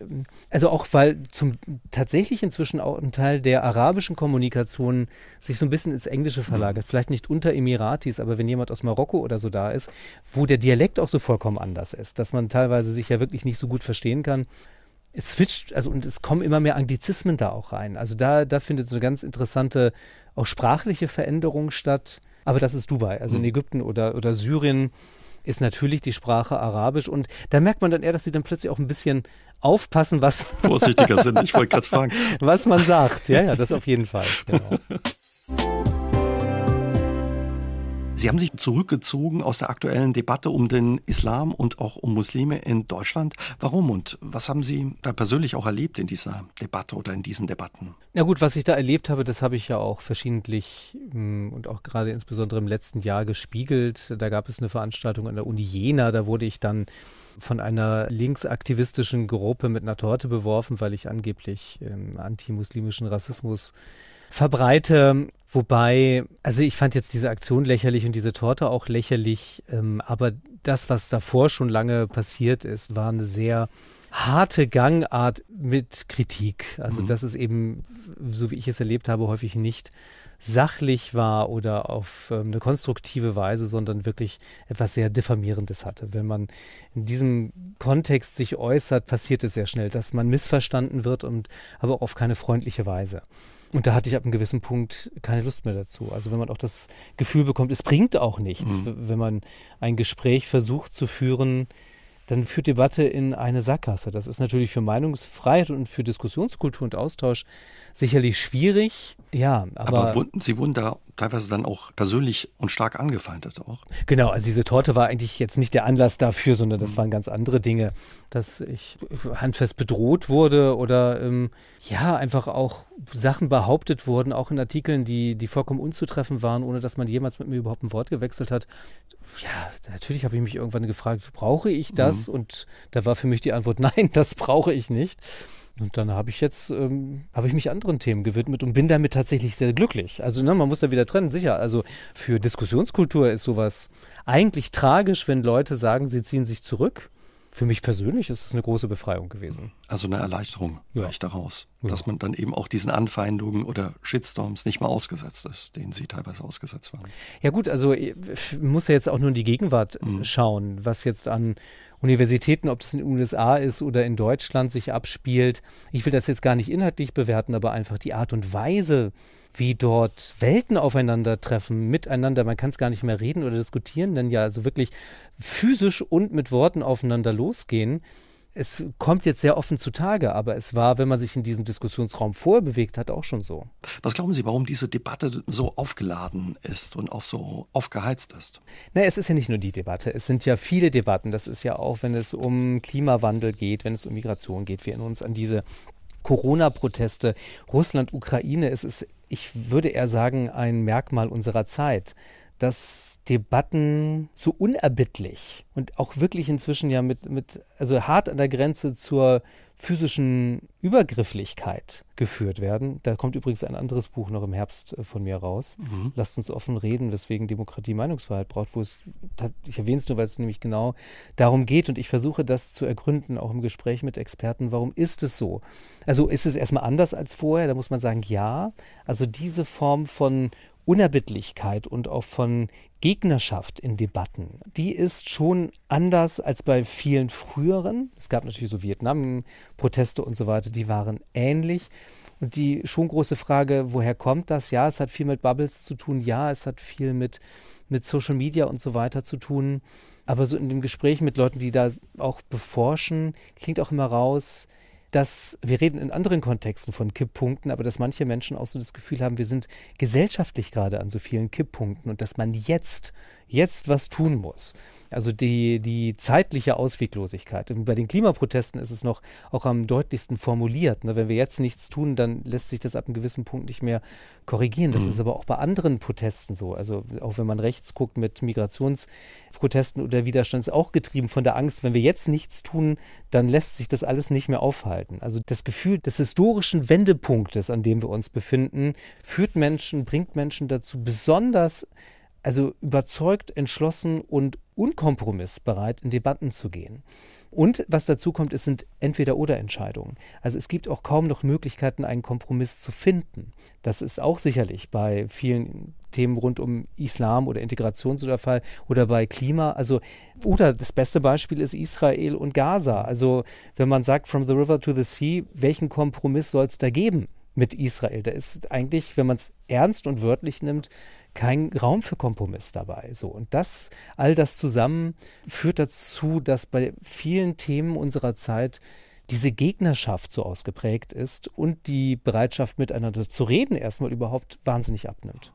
Also auch weil zum tatsächlich inzwischen auch ein Teil der arabischen Kommunikation sich so ein bisschen ins Englische mhm. verlagert. Vielleicht nicht unter Emiratis, aber wenn jemand aus Marokko oder so da ist, wo der Dialekt auch so vollkommen anders ist, dass man teilweise sich ja wirklich nicht so gut verstehen kann. Es switcht, also und es kommen immer mehr Anglizismen da auch rein. Also da, da findet so eine ganz interessante, auch sprachliche Veränderung statt. Aber das ist Dubai. Also in mhm. Ägypten oder, oder Syrien ist natürlich die Sprache Arabisch. Und da merkt man dann eher, dass sie dann plötzlich auch ein bisschen aufpassen, was. Vorsichtiger sind, ich wollte gerade fragen. Was man sagt. Ja, ja, das auf jeden Fall. Genau. Sie haben sich zurückgezogen aus der aktuellen Debatte um den Islam und auch um Muslime in Deutschland. Warum und was haben Sie da persönlich auch erlebt in dieser Debatte oder in diesen Debatten? Na gut, was ich da erlebt habe, das habe ich ja auch verschiedentlich mm, und auch gerade insbesondere im letzten Jahr gespiegelt. Da gab es eine Veranstaltung an der Uni Jena, da wurde ich dann von einer linksaktivistischen Gruppe mit einer Torte beworfen, weil ich angeblich ähm, antimuslimischen Rassismus äh, verbreite. Wobei, also ich fand jetzt diese Aktion lächerlich und diese Torte auch lächerlich, ähm, aber das, was davor schon lange passiert ist, war eine sehr harte Gangart mit Kritik. Also mhm. dass es eben, so wie ich es erlebt habe, häufig nicht sachlich war oder auf ähm, eine konstruktive Weise, sondern wirklich etwas sehr Diffamierendes hatte. Wenn man in diesem Kontext sich äußert, passiert es sehr schnell, dass man missverstanden wird und aber auch auf keine freundliche Weise. Und da hatte ich ab einem gewissen Punkt keine Lust mehr dazu. Also wenn man auch das Gefühl bekommt, es bringt auch nichts, mhm. wenn man ein Gespräch versucht zu führen, dann führt Debatte in eine Sackgasse. Das ist natürlich für Meinungsfreiheit und für Diskussionskultur und Austausch sicherlich schwierig. Ja, aber, aber wurden, Sie wurden da teilweise dann auch persönlich und stark angefeindet auch. Genau, also diese Torte war eigentlich jetzt nicht der Anlass dafür, sondern das mhm. waren ganz andere Dinge, dass ich handfest bedroht wurde oder ähm, ja, einfach auch Sachen behauptet wurden, auch in Artikeln, die, die vollkommen unzutreffend waren, ohne dass man jemals mit mir überhaupt ein Wort gewechselt hat. Ja, natürlich habe ich mich irgendwann gefragt, brauche ich das? Mhm. Und da war für mich die Antwort, nein, das brauche ich nicht. Und dann habe ich jetzt, ähm, habe ich mich anderen Themen gewidmet und bin damit tatsächlich sehr glücklich. Also ne, man muss da wieder trennen, sicher. Also für Diskussionskultur ist sowas eigentlich tragisch, wenn Leute sagen, sie ziehen sich zurück. Für mich persönlich ist es eine große Befreiung gewesen. Also eine Erleichterung ja. reicht daraus, ja. dass man dann eben auch diesen Anfeindungen oder Shitstorms nicht mehr ausgesetzt ist, denen sie teilweise ausgesetzt waren. Ja gut, also ich muss ja jetzt auch nur in die Gegenwart mhm. schauen, was jetzt an Universitäten, ob das in den USA ist oder in Deutschland, sich abspielt. Ich will das jetzt gar nicht inhaltlich bewerten, aber einfach die Art und Weise, wie dort Welten aufeinandertreffen, miteinander. Man kann es gar nicht mehr reden oder diskutieren, denn ja, also wirklich physisch und mit Worten aufeinander losgehen es kommt jetzt sehr offen zutage, aber es war, wenn man sich in diesem Diskussionsraum vorbewegt hat, auch schon so. Was glauben Sie, warum diese Debatte so aufgeladen ist und auch so aufgeheizt ist? Na, es ist ja nicht nur die Debatte, es sind ja viele Debatten. Das ist ja auch, wenn es um Klimawandel geht, wenn es um Migration geht. Wir erinnern uns an diese Corona-Proteste, Russland, Ukraine. Es ist, ich würde eher sagen, ein Merkmal unserer Zeit dass Debatten so unerbittlich und auch wirklich inzwischen ja mit, mit, also hart an der Grenze zur physischen Übergrifflichkeit geführt werden. Da kommt übrigens ein anderes Buch noch im Herbst äh, von mir raus. Mhm. Lasst uns offen reden, weswegen Demokratie Meinungsfreiheit braucht, wo es, ich erwähne es nur, weil es nämlich genau darum geht und ich versuche das zu ergründen, auch im Gespräch mit Experten, warum ist es so? Also ist es erstmal anders als vorher, da muss man sagen, ja. Also diese Form von Unerbittlichkeit und auch von Gegnerschaft in Debatten, die ist schon anders als bei vielen früheren. Es gab natürlich so Vietnam-Proteste und so weiter, die waren ähnlich. Und die schon große Frage, woher kommt das? Ja, es hat viel mit Bubbles zu tun. Ja, es hat viel mit, mit Social Media und so weiter zu tun. Aber so in dem Gespräch mit Leuten, die da auch beforschen, klingt auch immer raus, dass wir reden in anderen Kontexten von Kipppunkten, aber dass manche Menschen auch so das Gefühl haben, wir sind gesellschaftlich gerade an so vielen Kipppunkten und dass man jetzt jetzt was tun muss. Also die, die zeitliche Ausweglosigkeit. Und bei den Klimaprotesten ist es noch auch am deutlichsten formuliert. Ne? Wenn wir jetzt nichts tun, dann lässt sich das ab einem gewissen Punkt nicht mehr korrigieren. Das mhm. ist aber auch bei anderen Protesten so. Also auch wenn man rechts guckt mit Migrationsprotesten oder Widerstand, ist auch getrieben von der Angst, wenn wir jetzt nichts tun, dann lässt sich das alles nicht mehr aufhalten. Also das Gefühl des historischen Wendepunktes, an dem wir uns befinden, führt Menschen, bringt Menschen dazu, besonders also überzeugt, entschlossen und unkompromissbereit in Debatten zu gehen. Und was dazu kommt, es sind entweder oder Entscheidungen. Also es gibt auch kaum noch Möglichkeiten, einen Kompromiss zu finden. Das ist auch sicherlich bei vielen Themen rund um Islam oder Integration so der Fall oder bei Klima. Also oder das beste Beispiel ist Israel und Gaza. Also wenn man sagt from the river to the sea, welchen Kompromiss soll es da geben? mit Israel. Da ist eigentlich, wenn man es ernst und wörtlich nimmt, kein Raum für Kompromiss dabei. So und das, all das zusammen führt dazu, dass bei vielen Themen unserer Zeit diese Gegnerschaft so ausgeprägt ist und die Bereitschaft miteinander zu reden erstmal überhaupt wahnsinnig abnimmt.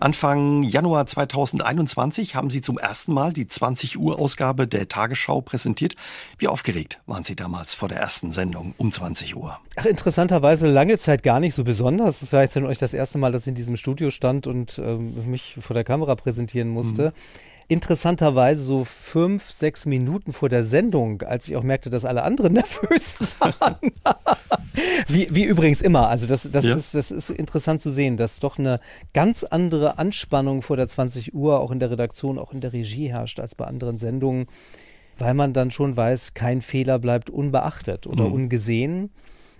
Anfang Januar 2021 haben Sie zum ersten Mal die 20 Uhr Ausgabe der Tagesschau präsentiert. Wie aufgeregt waren Sie damals vor der ersten Sendung um 20 Uhr? Ach, interessanterweise lange Zeit gar nicht so besonders. Es war jetzt euch das erste Mal, dass ich in diesem Studio stand und ähm, mich vor der Kamera präsentieren musste. Mhm interessanterweise so fünf, sechs Minuten vor der Sendung, als ich auch merkte, dass alle anderen nervös waren. wie, wie übrigens immer. Also das, das, ja. ist, das ist interessant zu sehen, dass doch eine ganz andere Anspannung vor der 20 Uhr auch in der Redaktion, auch in der Regie herrscht als bei anderen Sendungen, weil man dann schon weiß, kein Fehler bleibt unbeachtet oder mhm. ungesehen.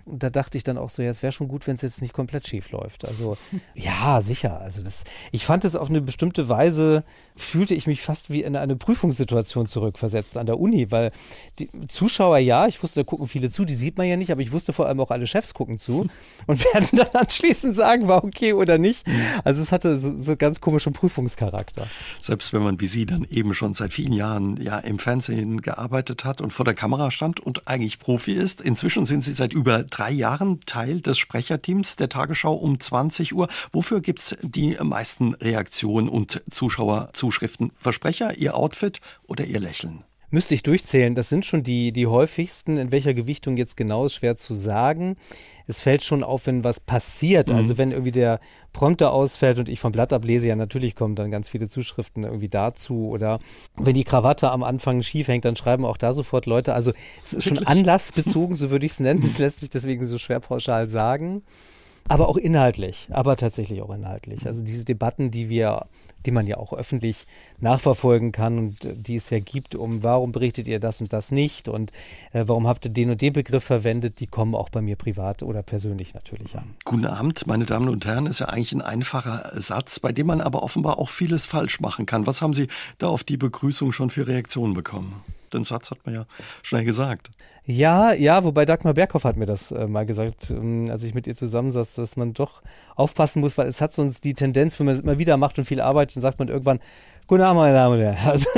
Und da dachte ich dann auch so, ja, es wäre schon gut, wenn es jetzt nicht komplett schief läuft. Also ja, sicher. Also das, ich fand es auf eine bestimmte Weise, fühlte ich mich fast wie in eine Prüfungssituation zurückversetzt an der Uni, weil die Zuschauer ja, ich wusste, da gucken viele zu, die sieht man ja nicht, aber ich wusste vor allem auch, alle Chefs gucken zu und werden dann anschließend sagen, war okay oder nicht. Mhm. Also es hatte so, so ganz komischen Prüfungscharakter. Selbst wenn man wie Sie dann eben schon seit vielen Jahren ja im Fernsehen gearbeitet hat und vor der Kamera stand und eigentlich Profi ist, inzwischen sind Sie seit über drei Jahren Teil des Sprecherteams der Tagesschau um 20 Uhr. Wofür gibt es die meisten Reaktionen und Zuschauerzuschriften? Versprecher, Ihr Outfit oder Ihr Lächeln? Müsste ich durchzählen. Das sind schon die, die häufigsten. In welcher Gewichtung jetzt genau ist schwer zu sagen. Es fällt schon auf, wenn was passiert. Mhm. Also wenn irgendwie der Prompter ausfällt und ich vom Blatt ablese, ja natürlich kommen dann ganz viele Zuschriften irgendwie dazu. Oder wenn die Krawatte am Anfang schief hängt, dann schreiben auch da sofort Leute. Also es ist schon anlassbezogen, so würde ich es nennen. Das lässt sich deswegen so schwer pauschal sagen aber auch inhaltlich, aber tatsächlich auch inhaltlich. Also diese Debatten, die wir, die man ja auch öffentlich nachverfolgen kann und äh, die es ja gibt, um warum berichtet ihr das und das nicht und äh, warum habt ihr den und den Begriff verwendet, die kommen auch bei mir privat oder persönlich natürlich an. Guten Abend, meine Damen und Herren, ist ja eigentlich ein einfacher Satz, bei dem man aber offenbar auch vieles falsch machen kann. Was haben Sie da auf die Begrüßung schon für Reaktionen bekommen? Den Satz hat man ja schnell gesagt. Ja, ja, wobei Dagmar Berghoff hat mir das äh, mal gesagt, ähm, als ich mit ihr zusammensaß, dass man doch aufpassen muss, weil es hat sonst die Tendenz, wenn man es immer wieder macht und viel arbeitet, dann sagt man irgendwann, Guten Abend, meine Damen und Herren. Also,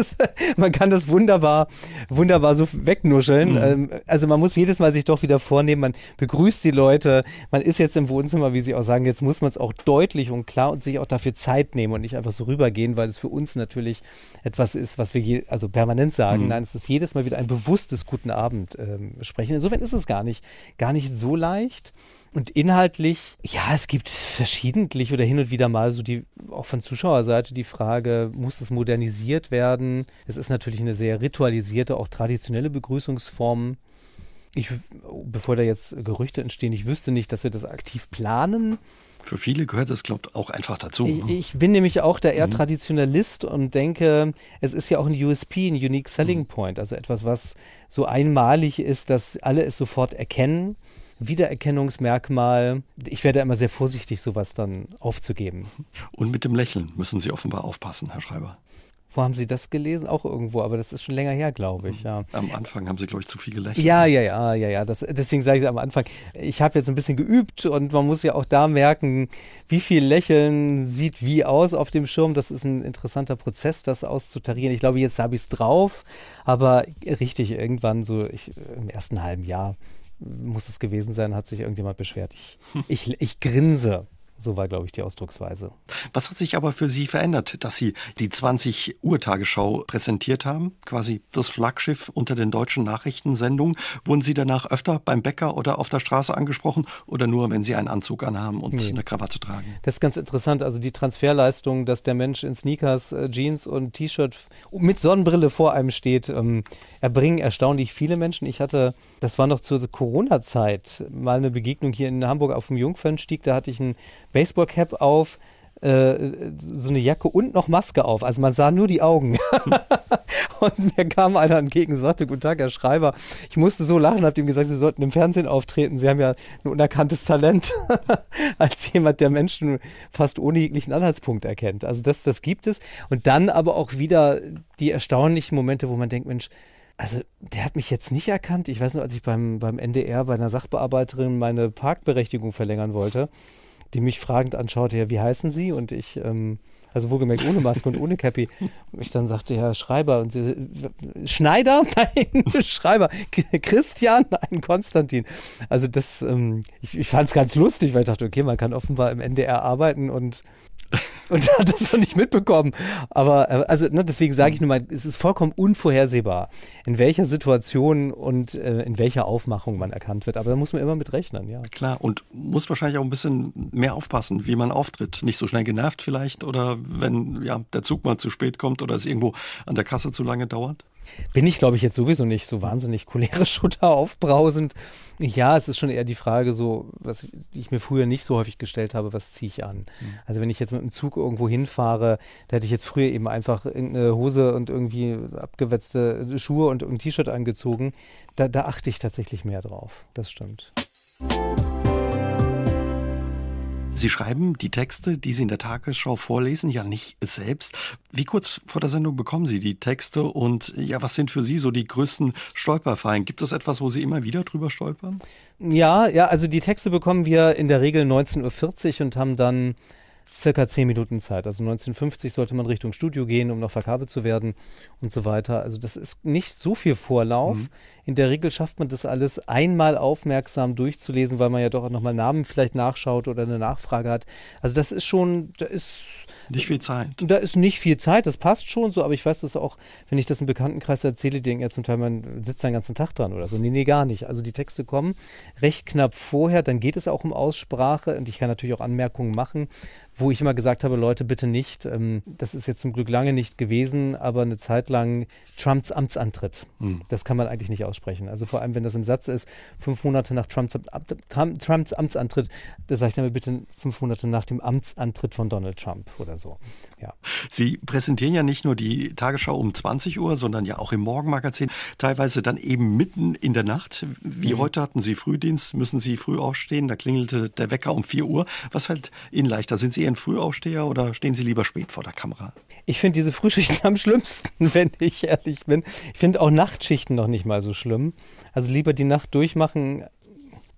ist, man kann das wunderbar, wunderbar so wegnuscheln. Mhm. Ähm, also man muss jedes Mal sich doch wieder vornehmen, man begrüßt die Leute, man ist jetzt im Wohnzimmer, wie Sie auch sagen, jetzt muss man es auch deutlich und klar und sich auch dafür Zeit nehmen und nicht einfach so rübergehen, weil es für uns natürlich etwas ist, was wir je, also permanent sagen. Mhm. Nein, es ist jedes Mal wieder ein bewusstes Guten Abend. Abend ähm, sprechen. Insofern ist es gar nicht, gar nicht so leicht. Und inhaltlich, ja, es gibt verschiedentlich oder hin und wieder mal so die, auch von Zuschauerseite die Frage, muss es modernisiert werden? Es ist natürlich eine sehr ritualisierte, auch traditionelle Begrüßungsform. Ich, bevor da jetzt Gerüchte entstehen, ich wüsste nicht, dass wir das aktiv planen. Für viele gehört es, glaubt auch einfach dazu. Ich, ne? ich, bin nämlich auch da eher mhm. Traditionalist und denke, es ist ja auch ein USP, ein Unique Selling mhm. Point, also etwas, was so einmalig ist, dass alle es sofort erkennen. Wiedererkennungsmerkmal. Ich werde immer sehr vorsichtig, sowas dann aufzugeben. Und mit dem Lächeln müssen Sie offenbar aufpassen, Herr Schreiber. Wo haben Sie das gelesen? Auch irgendwo, aber das ist schon länger her, glaube ich. Hm. Ja. Am Anfang haben Sie, glaube ich, zu viel gelächelt. Ja, ja, ja, ja, ja. Das, deswegen sage ich am Anfang, ich habe jetzt ein bisschen geübt und man muss ja auch da merken, wie viel Lächeln sieht wie aus auf dem Schirm. Das ist ein interessanter Prozess, das auszutarieren. Ich glaube, jetzt habe ich es drauf, aber richtig, irgendwann so ich, im ersten halben Jahr muss es gewesen sein, hat sich irgendjemand beschwert. Ich, ich, ich grinse. So war, glaube ich, die Ausdrucksweise. Was hat sich aber für Sie verändert, dass Sie die 20 Uhr Tagesschau präsentiert haben, quasi das Flaggschiff unter den deutschen Nachrichtensendungen? Wurden Sie danach öfter beim Bäcker oder auf der Straße angesprochen oder nur, wenn Sie einen Anzug anhaben und nee. eine Krawatte tragen? Das ist ganz interessant. Also die Transferleistung, dass der Mensch in Sneakers, äh, Jeans und T-Shirt mit Sonnenbrille vor einem steht, ähm, erbringen erstaunlich viele Menschen. Ich hatte, das war noch zur Corona-Zeit, mal eine Begegnung hier in Hamburg auf dem Jungfernstieg. Da hatte ich einen Baseballcap auf, äh, so eine Jacke und noch Maske auf. Also man sah nur die Augen. und mir kam einer entgegen und sagte, guten Tag, Herr Schreiber. Ich musste so lachen, habe ihm gesagt, Sie sollten im Fernsehen auftreten. Sie haben ja ein unerkanntes Talent als jemand, der Menschen fast ohne jeglichen Anhaltspunkt erkennt. Also das, das gibt es. Und dann aber auch wieder die erstaunlichen Momente, wo man denkt, Mensch, also der hat mich jetzt nicht erkannt. Ich weiß nur, als ich beim, beim NDR bei einer Sachbearbeiterin meine Parkberechtigung verlängern wollte, die mich fragend anschaute, ja, wie heißen Sie? Und ich, ähm, also wohlgemerkt ohne Maske und ohne Cappy. Und ich dann sagte, ja, Schreiber. Und sie, Schneider? Nein, Schreiber. Christian? Nein, Konstantin. Also das, ähm, ich, ich fand es ganz lustig, weil ich dachte, okay, man kann offenbar im NDR arbeiten und und hat das noch nicht mitbekommen. Aber äh, also ne, deswegen sage ich hm. nur mal, es ist vollkommen unvorhersehbar, in welcher Situation und äh, in welcher Aufmachung man erkannt wird. Aber da muss man immer mit rechnen, ja. Klar, und muss wahrscheinlich auch ein bisschen mehr aufpassen, wie man auftritt. Nicht so schnell genervt vielleicht oder wenn ja, der Zug mal zu spät kommt oder es irgendwo an der Kasse zu lange dauert. Bin ich, glaube ich, jetzt sowieso nicht so wahnsinnig cholerisch oder aufbrausend. Ja, es ist schon eher die Frage, so, was ich, die ich mir früher nicht so häufig gestellt habe, was ziehe ich an? Mhm. Also wenn ich jetzt mit dem Zug irgendwo hinfahre, da hätte ich jetzt früher eben einfach irgendeine Hose und irgendwie abgewetzte Schuhe und ein T-Shirt angezogen. Da, da achte ich tatsächlich mehr drauf. Das stimmt. Sie schreiben die Texte, die Sie in der Tagesschau vorlesen, ja nicht selbst. Wie kurz vor der Sendung bekommen Sie die Texte und ja, was sind für Sie so die größten Stolperfallen? Gibt es etwas, wo Sie immer wieder drüber stolpern? Ja, ja, also die Texte bekommen wir in der Regel 19.40 Uhr und haben dann circa 10 Minuten Zeit. Also 1950 sollte man Richtung Studio gehen, um noch verkabelt zu werden und so weiter. Also das ist nicht so viel Vorlauf. Mhm. In der Regel schafft man das alles einmal aufmerksam durchzulesen, weil man ja doch nochmal Namen vielleicht nachschaut oder eine Nachfrage hat. Also das ist schon, da ist... Nicht viel Zeit. Da ist nicht viel Zeit, das passt schon so, aber ich weiß das auch, wenn ich das im Bekanntenkreis erzähle, die denken ja zum Teil, man sitzt den ganzen Tag dran oder so. Nee, nee, gar nicht. Also die Texte kommen recht knapp vorher, dann geht es auch um Aussprache und ich kann natürlich auch Anmerkungen machen, wo ich immer gesagt habe, Leute, bitte nicht. Ähm, das ist jetzt zum Glück lange nicht gewesen, aber eine Zeit lang Trumps Amtsantritt. Mhm. Das kann man eigentlich nicht aussprechen. Also vor allem, wenn das im Satz ist, fünf Monate nach Trumps, Trump, Trumps Amtsantritt, da sage ich dann bitte fünf Monate nach dem Amtsantritt von Donald Trump oder so. Ja. Sie präsentieren ja nicht nur die Tagesschau um 20 Uhr, sondern ja auch im Morgenmagazin, teilweise dann eben mitten in der Nacht. Wie mhm. heute hatten Sie Frühdienst, müssen Sie früh aufstehen, da klingelte der Wecker um 4 Uhr. Was fällt Ihnen leichter? Sind Sie ein Frühaufsteher oder stehen Sie lieber spät vor der Kamera? Ich finde diese Frühschichten am schlimmsten, wenn ich ehrlich bin. Ich finde auch Nachtschichten noch nicht mal so schlimm. Also lieber die Nacht durchmachen,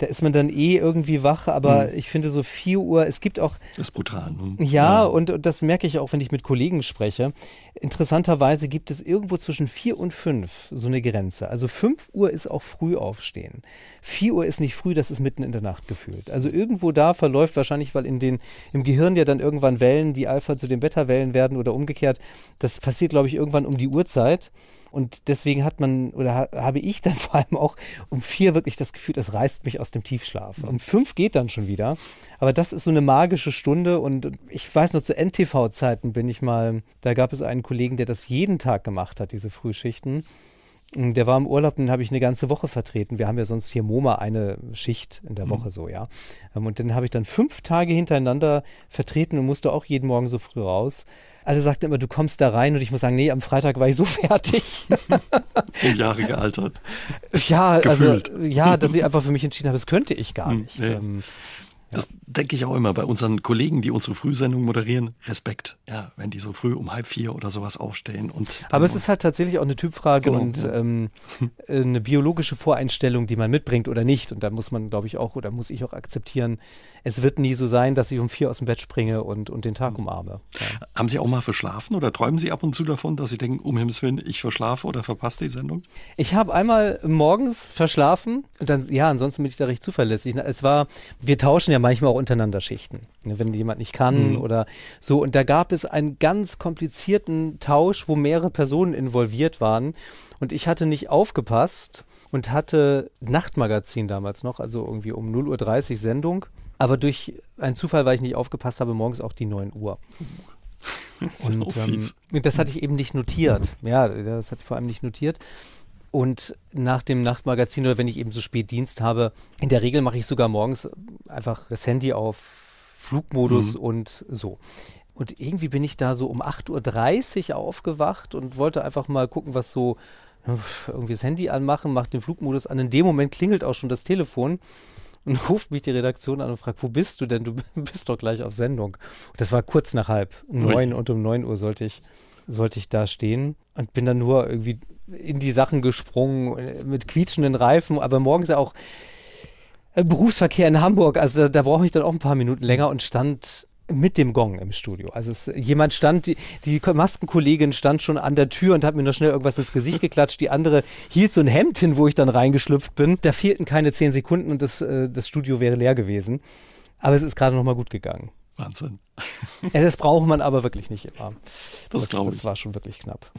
da ist man dann eh irgendwie wach, aber mhm. ich finde so 4 Uhr, es gibt auch. Das ist brutal. Ne? Ja, ja. Und, und, das merke ich auch, wenn ich mit Kollegen spreche. Interessanterweise gibt es irgendwo zwischen 4 und 5 so eine Grenze. Also 5 Uhr ist auch früh aufstehen. 4 Uhr ist nicht früh, das ist mitten in der Nacht gefühlt. Also irgendwo da verläuft wahrscheinlich, weil in den, im Gehirn ja dann irgendwann Wellen, die Alpha zu den Beta-Wellen werden oder umgekehrt. Das passiert, glaube ich, irgendwann um die Uhrzeit. Und deswegen hat man oder ha, habe ich dann vor allem auch um 4 wirklich das Gefühl, das reißt mich aus aus dem Tiefschlaf. Um fünf geht dann schon wieder. Aber das ist so eine magische Stunde und ich weiß noch, zu NTV-Zeiten bin ich mal, da gab es einen Kollegen, der das jeden Tag gemacht hat, diese Frühschichten. Der war im Urlaub, den habe ich eine ganze Woche vertreten. Wir haben ja sonst hier MoMA eine Schicht in der mhm. Woche mhm. so, ja. Ähm, und den habe ich dann fünf Tage hintereinander vertreten und musste auch jeden Morgen so früh raus alle sagten immer, du kommst da rein und ich muss sagen, nee, am Freitag war ich so fertig. um Jahre gealtert. Ja, also, Gefühlt. also ja, dass ich einfach für mich entschieden habe, das könnte ich gar hm, nicht. Nee. Ähm, das denke ich auch immer bei unseren Kollegen, die unsere Frühsendung moderieren. Respekt, ja, wenn die so früh um halb vier oder sowas aufstehen. Und Aber es ist halt tatsächlich auch eine Typfrage genau, und ja. ähm, äh, eine biologische Voreinstellung, die man mitbringt oder nicht. Und da muss man, glaube ich, auch oder muss ich auch akzeptieren, es wird nie so sein, dass ich um vier aus dem Bett springe und, und den Tag hm. umarme. Ja. Haben Sie auch mal verschlafen oder träumen Sie ab und zu davon, dass Sie denken, um Himmels Willen, ich verschlafe oder verpasse die Sendung? Ich habe einmal morgens verschlafen und dann, ja, ansonsten bin ich da recht zuverlässig. Es war, wir tauschen ja manchmal auch untereinander Schichten, ne, wenn jemand nicht kann mhm. oder so. Und da gab es einen ganz komplizierten Tausch, wo mehrere Personen involviert waren. Und ich hatte nicht aufgepasst und hatte Nachtmagazin damals noch, also irgendwie um 0.30 Uhr Sendung. Aber durch einen Zufall, weil ich nicht aufgepasst habe, morgens auch die 9 Uhr. Und ähm, das hatte ich eben nicht notiert. Mhm. Ja, das hatte ich vor allem nicht notiert. Und nach dem Nachtmagazin oder wenn ich eben so spät Dienst habe, in der Regel mache ich sogar morgens einfach das Handy auf Flugmodus mhm. und so. Und irgendwie bin ich da so um 8.30 Uhr aufgewacht und wollte einfach mal gucken, was so äh, irgendwie das Handy anmachen, macht den Flugmodus an. In dem Moment klingelt auch schon das Telefon und ruft mich die Redaktion an und fragt, wo bist du denn? Du bist doch gleich auf Sendung. Und das war kurz nach halb neun und um neun Uhr sollte ich sollte ich da stehen und bin dann nur irgendwie in die Sachen gesprungen mit quietschenden Reifen, aber morgens ja auch äh, Berufsverkehr in Hamburg, also da, da brauche ich dann auch ein paar Minuten länger und stand mit dem Gong im Studio. Also es, jemand stand, die, die, Maskenkollegin stand schon an der Tür und hat mir noch schnell irgendwas ins Gesicht geklatscht. Die andere hielt so ein Hemd hin, wo ich dann reingeschlüpft bin. Da fehlten keine zehn Sekunden und das, äh, das Studio wäre leer gewesen. Aber es ist gerade noch mal gut gegangen. Wahnsinn. Ja, das braucht man aber wirklich nicht immer. Das, das, das war schon wirklich knapp.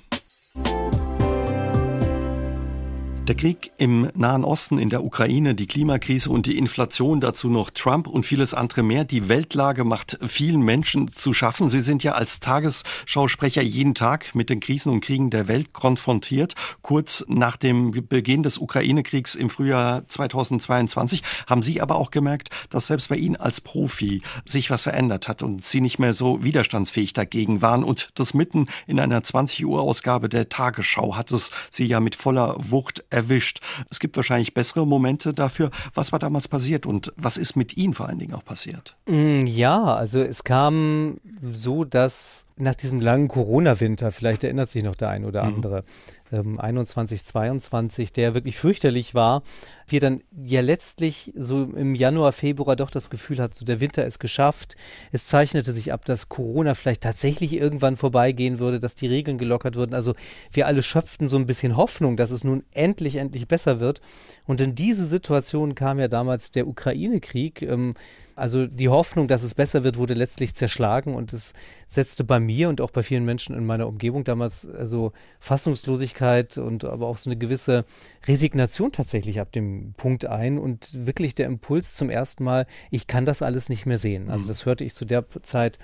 Der Krieg im Nahen Osten, in der Ukraine, die Klimakrise und die Inflation, dazu noch Trump und vieles andere mehr. Die Weltlage macht vielen Menschen zu schaffen. Sie sind ja als Tagesschausprecher jeden Tag mit den Krisen und Kriegen der Welt konfrontiert. Kurz nach dem Beginn des Ukraine-Kriegs im Frühjahr 2022 haben Sie aber auch gemerkt, dass selbst bei Ihnen als Profi sich was verändert hat und Sie nicht mehr so widerstandsfähig dagegen waren. Und das mitten in einer 20 Uhr Ausgabe der Tagesschau hat es Sie ja mit voller Wucht erfüllt erwischt. Es gibt wahrscheinlich bessere Momente dafür. Was war damals passiert und was ist mit Ihnen vor allen Dingen auch passiert? Mm, ja, also es kam so, dass nach diesem langen Corona-Winter, vielleicht erinnert sich noch der ein oder mhm. andere, mhm ähm, 21, 22, der wirklich fürchterlich war, wir dann ja letztlich so im Januar, Februar doch das Gefühl hatten, so der Winter ist geschafft. Es zeichnete sich ab, dass Corona vielleicht tatsächlich irgendwann vorbeigehen würde, dass die Regeln gelockert würden. Also wir alle schöpften so ein bisschen Hoffnung, dass es nun endlich, endlich besser wird. Und in diese Situation kam ja damals der Ukraine-Krieg. Ähm, also die Hoffnung, dass es besser wird, wurde letztlich zerschlagen und es setzte bei mir und auch bei vielen Menschen in meiner Umgebung damals also Fassungslosigkeit und aber auch so eine gewisse Resignation tatsächlich ab dem Punkt ein und wirklich der Impuls zum ersten Mal, ich kann das alles nicht mehr sehen. Also mhm. das hörte ich zu der Zeit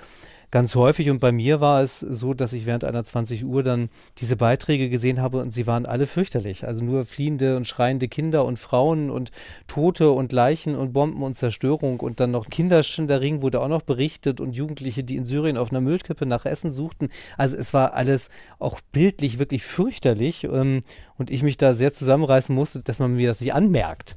ganz häufig. Und bei mir war es so, dass ich während einer 20 Uhr dann diese Beiträge gesehen habe und sie waren alle fürchterlich. Also nur fliehende und schreiende Kinder und Frauen und Tote und Leichen und Bomben und Zerstörung und dann noch Kinderschinderring wurde auch noch berichtet und Jugendliche, die in Syrien auf einer Müllkippe nach Essen suchten. Also es war alles auch bildlich wirklich fürchterlich ähm, und ich mich da sehr zusammenreißen musste, dass man mir das nicht anmerkt.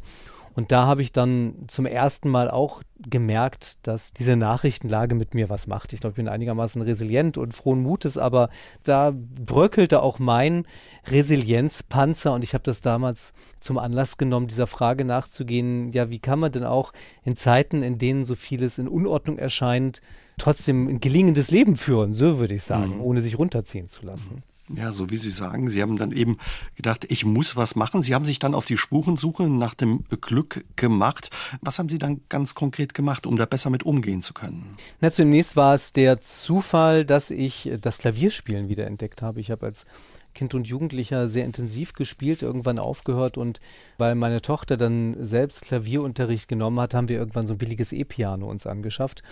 Und da habe ich dann zum ersten Mal auch gemerkt, dass diese Nachrichtenlage mit mir was macht. Ich glaube, ich bin einigermaßen resilient und frohen Mutes, aber da bröckelte auch mein Resilienzpanzer und ich habe das damals zum Anlass genommen, dieser Frage nachzugehen, ja, wie kann man denn auch in Zeiten, in denen so vieles in Unordnung erscheint, trotzdem ein gelingendes Leben führen, so würde ich sagen, mhm. ohne sich runterziehen zu lassen. Mhm. Ja, so wie Sie sagen, Sie haben dann eben gedacht, ich muss was machen. Sie haben sich dann auf die Spurensuche nach dem Glück gemacht. Was haben Sie dann ganz konkret gemacht, um da besser mit umgehen zu können? Na, zunächst war es der Zufall, dass ich das Klavierspielen wiederentdeckt habe. Ich habe als Kind und Jugendlicher sehr intensiv gespielt, irgendwann aufgehört und weil meine Tochter dann selbst Klavierunterricht genommen hat, haben wir irgendwann so ein billiges E-Piano uns angeschafft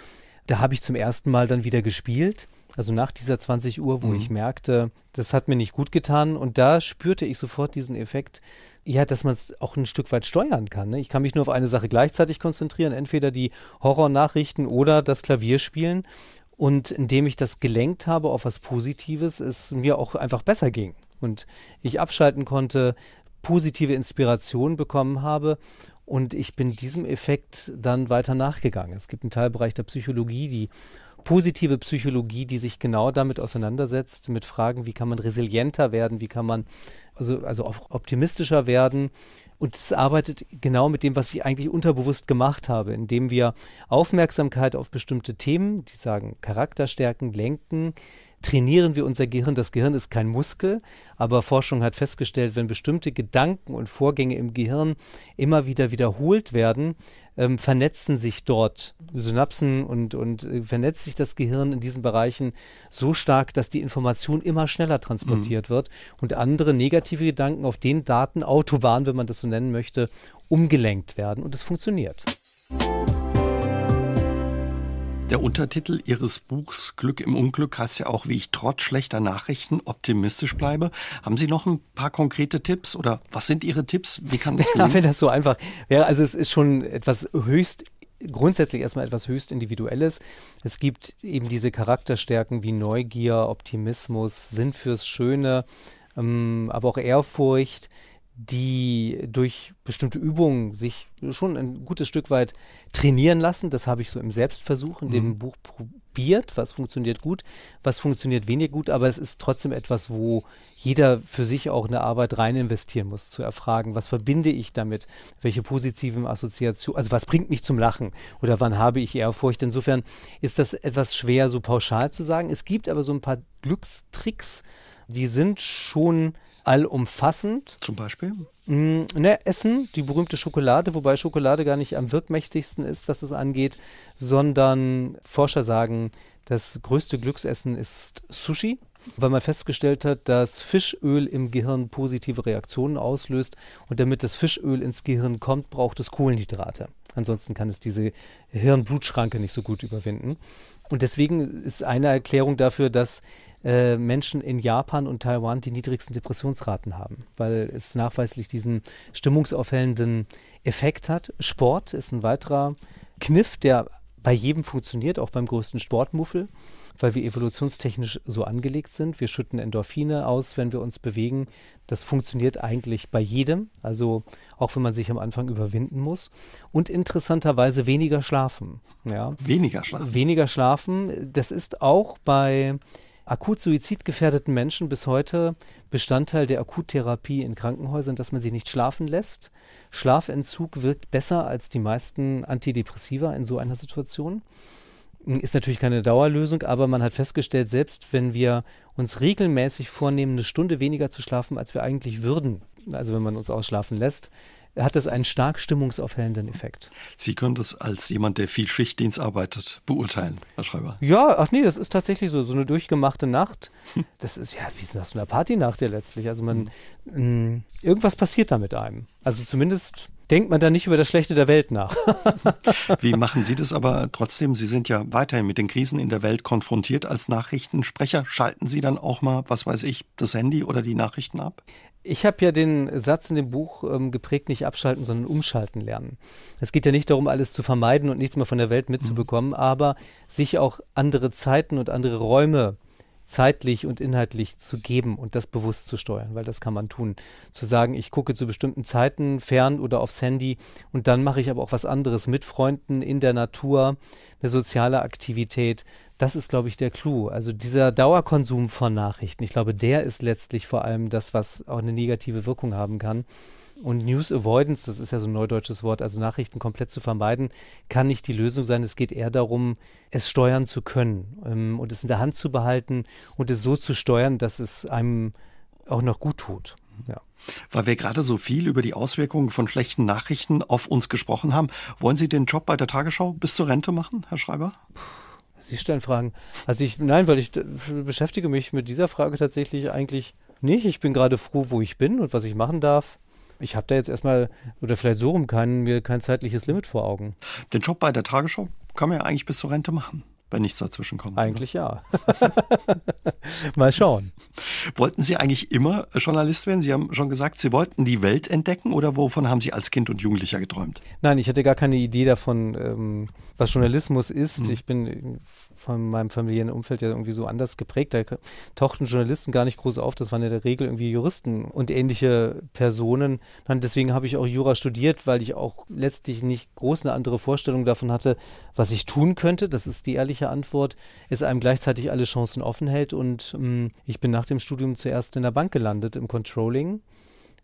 da habe ich zum ersten Mal dann wieder gespielt. Also nach dieser 20 Uhr, wo mhm. ich merkte, das hat mir nicht gut getan. Und da spürte ich sofort diesen Effekt, ja, dass man es auch ein Stück weit steuern kann. Ne? Ich kann mich nur auf eine Sache gleichzeitig konzentrieren, entweder die Horrornachrichten oder das Klavierspielen. Und indem ich das gelenkt habe auf was Positives, es mir auch einfach besser ging. Und ich abschalten konnte, positive Inspiration bekommen habe und ich bin diesem Effekt dann weiter nachgegangen. Es gibt einen Teilbereich der Psychologie, die positive Psychologie, die sich genau damit auseinandersetzt, mit Fragen, wie kann man resilienter werden, wie kann man also, also auch optimistischer werden. Und es arbeitet genau mit dem, was ich eigentlich unterbewusst gemacht habe, indem wir Aufmerksamkeit auf bestimmte Themen, die sagen Charakterstärken, lenken, trainieren wir unser Gehirn. Das Gehirn ist kein Muskel, aber Forschung hat festgestellt, wenn bestimmte Gedanken und Vorgänge im Gehirn immer wieder wiederholt werden, ähm, vernetzen sich dort Synapsen und, und äh, vernetzt sich das Gehirn in diesen Bereichen so stark, dass die Information immer schneller transportiert mhm. wird und andere negative Gedanken auf den Datenautobahn, wenn man das so nennen möchte, umgelenkt werden. Und es funktioniert. Der Untertitel Ihres Buchs Glück im Unglück heißt ja auch, wie ich trotz schlechter Nachrichten optimistisch bleibe. Haben Sie noch ein paar konkrete Tipps oder was sind Ihre Tipps? Wie kann das gelingen? Ja, wenn das so einfach wäre, also es ist schon etwas höchst grundsätzlich erstmal etwas höchst Individuelles. Es gibt eben diese Charakterstärken wie Neugier, Optimismus, Sinn fürs Schöne, ähm, aber auch Ehrfurcht die durch bestimmte Übungen sich schon ein gutes Stück weit trainieren lassen. Das habe ich so im Selbstversuch in mhm. dem Buch probiert. Was funktioniert gut, was funktioniert weniger gut, aber es ist trotzdem etwas, wo jeder für sich auch eine Arbeit rein investieren muss, zu erfragen, was verbinde ich damit, welche positiven Assoziationen, also was bringt mich zum Lachen oder wann habe ich Ehrfurcht. Insofern ist das etwas schwer so pauschal zu sagen. Es gibt aber so ein paar Glückstricks, die sind schon allumfassend. Zum Beispiel? Mm, ne, Essen, die berühmte Schokolade, wobei Schokolade gar nicht am wirkmächtigsten ist, was es angeht, sondern Forscher sagen, das größte Glücksessen ist Sushi, weil man festgestellt hat, dass Fischöl im Gehirn positive Reaktionen auslöst und damit das Fischöl ins Gehirn kommt, braucht es Kohlenhydrate. Ansonsten kann es diese Hirnblutschranke nicht so gut überwinden. Und deswegen ist eine Erklärung dafür, dass äh, Menschen in Japan und Taiwan die niedrigsten Depressionsraten haben, weil es nachweislich diesen stimmungsaufhellenden Effekt hat. Sport ist ein weiterer Kniff, der bei jedem funktioniert, auch beim größten Sportmuffel, weil wir evolutionstechnisch so angelegt sind. Wir schütten Endorphine aus, wenn wir uns bewegen. Das funktioniert eigentlich bei jedem, also auch wenn man sich am Anfang überwinden muss. Und interessanterweise weniger schlafen. Ja. Weniger schlafen. Weniger schlafen. Das ist auch bei akut suizidgefährdeten Menschen bis heute Bestandteil der Akuttherapie in Krankenhäusern, dass man sie nicht schlafen lässt. Schlafentzug wirkt besser als die meisten Antidepressiva in so einer Situation. Ist natürlich keine Dauerlösung, aber man hat festgestellt, selbst wenn wir uns regelmäßig vornehmen, eine Stunde weniger zu schlafen, als wir eigentlich würden, also wenn man uns ausschlafen lässt, hat das einen stark stimmungsaufhellenden Effekt. Sie können das als jemand, der viel Schichtdienst arbeitet, beurteilen, Herr Schreiber. Ja, ach nee, das ist tatsächlich so, so eine durchgemachte Nacht. Das ist ja wie so eine Partynacht ja letztlich. Also man, mhm. mm, irgendwas passiert da mit einem. Also zumindest denkt man dann nicht über das Schlechte der Welt nach. Wie machen Sie das aber trotzdem? Sie sind ja weiterhin mit den Krisen in der Welt konfrontiert als Nachrichtensprecher. Schalten Sie dann auch mal, was weiß ich, das Handy oder die Nachrichten ab? Ich habe ja den Satz in dem Buch ähm, geprägt, nicht abschalten, sondern umschalten lernen. Es geht ja nicht darum, alles zu vermeiden und nichts mehr von der Welt mitzubekommen, mhm. aber sich auch andere Zeiten und andere Räume zeitlich und inhaltlich zu geben und das bewusst zu steuern, weil das kann man tun. Zu sagen, ich gucke zu bestimmten Zeiten fern oder aufs Handy und dann mache ich aber auch was anderes mit Freunden in der Natur, eine soziale Aktivität. Das ist, glaube ich, der Clou. Also dieser Dauerkonsum von Nachrichten, ich glaube, der ist letztlich vor allem das, was auch eine negative Wirkung haben kann. Und News Avoidance, das ist ja so ein neudeutsches Wort, also Nachrichten komplett zu vermeiden, kann nicht die Lösung sein. Es geht eher darum, es steuern zu können ähm, und es in der Hand zu behalten und es so zu steuern, dass es einem auch noch gut tut. Ja. Weil wir gerade so viel über die Auswirkungen von schlechten Nachrichten auf uns gesprochen haben, wollen Sie den Job bei der Tagesschau bis zur Rente machen, Herr Schreiber? Sie stellen Fragen. Also ich, nein, weil ich äh, beschäftige mich mit dieser Frage tatsächlich eigentlich nicht. Ich bin gerade froh, wo ich bin und was ich machen darf ich habe da jetzt erstmal oder vielleicht so rum kein, mir kein zeitliches Limit vor Augen. Den Job bei der Tagesschau kann man ja eigentlich bis zur Rente machen wenn nichts dazwischen kommt. Ne? Eigentlich oder? ja. Mal schauen. Wollten Sie eigentlich immer Journalist werden? Sie haben schon gesagt, Sie wollten die Welt entdecken oder wovon haben Sie als Kind und Jugendlicher geträumt? Nein, ich hatte gar keine Idee davon, ähm, was Journalismus ist. Hm. Ich bin von meinem familiären Umfeld ja irgendwie so anders geprägt. Da tauchten Journalisten gar nicht groß auf. Das waren in der Regel irgendwie Juristen und ähnliche Personen. Und deswegen habe ich auch Jura studiert, weil ich auch letztlich nicht groß eine andere Vorstellung davon hatte, was ich tun könnte. Das ist die ehrliche Antwort. Es einem gleichzeitig alle Chancen offen hält. Und mh, hm, ich bin nach dem Studium zuerst in der Bank gelandet, im Controlling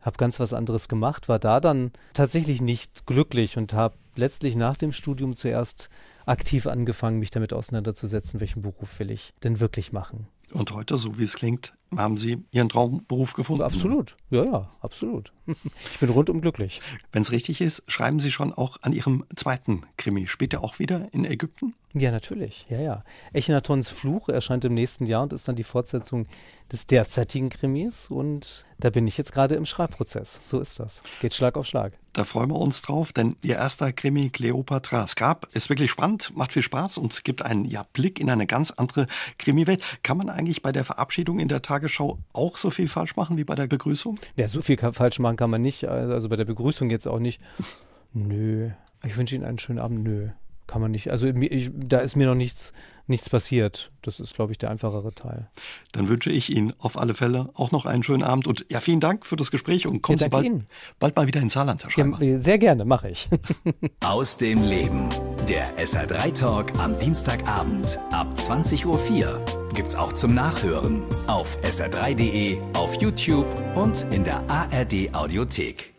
habe ganz was anderes gemacht, war da dann tatsächlich nicht glücklich und habe letztlich nach dem Studium zuerst aktiv angefangen, mich damit auseinanderzusetzen, welchen Beruf will ich denn wirklich machen. Und heute, so wie es klingt, haben Sie Ihren Traumberuf gefunden? Absolut, ja, ja, absolut. Ich bin rundum glücklich. Wenn es richtig ist, schreiben Sie schon auch an Ihrem zweiten Krimi. Später auch wieder in Ägypten? Ja, natürlich, ja, ja. Echnatons Fluch erscheint im nächsten Jahr und ist dann die Fortsetzung des derzeitigen Krimis. Und da bin ich jetzt gerade im Schreibprozess. So ist das. Geht Schlag auf Schlag. Da freuen wir uns drauf, denn Ihr erster Krimi Cleopatra Skab ist wirklich spannend, macht viel Spaß und gibt einen ja, Blick in eine ganz andere krimi Kann man eigentlich bei der Verabschiedung in der Tage Tagesschau auch so viel falsch machen wie bei der Begrüßung? Ja, so viel falsch machen kann man nicht. Äh, also bei der Begrüßung jetzt auch nicht. Nö. Ich wünsche Ihnen einen schönen Abend. Nö kann man nicht, also ich, da ist mir noch nichts, nichts passiert. Das ist, glaube ich, der einfachere Teil. Dann wünsche ich Ihnen auf alle Fälle auch noch einen schönen Abend und ja, vielen Dank für das Gespräch und kommen ja, Sie bald, bald mal wieder ins Saarland, Herr Schreiber. Ja, sehr gerne, mache ich. Aus dem Leben. Der SR3-Talk am Dienstagabend ab 20.04 Uhr gibt es auch zum Nachhören auf sr3.de, auf YouTube und in der ARD-Audiothek.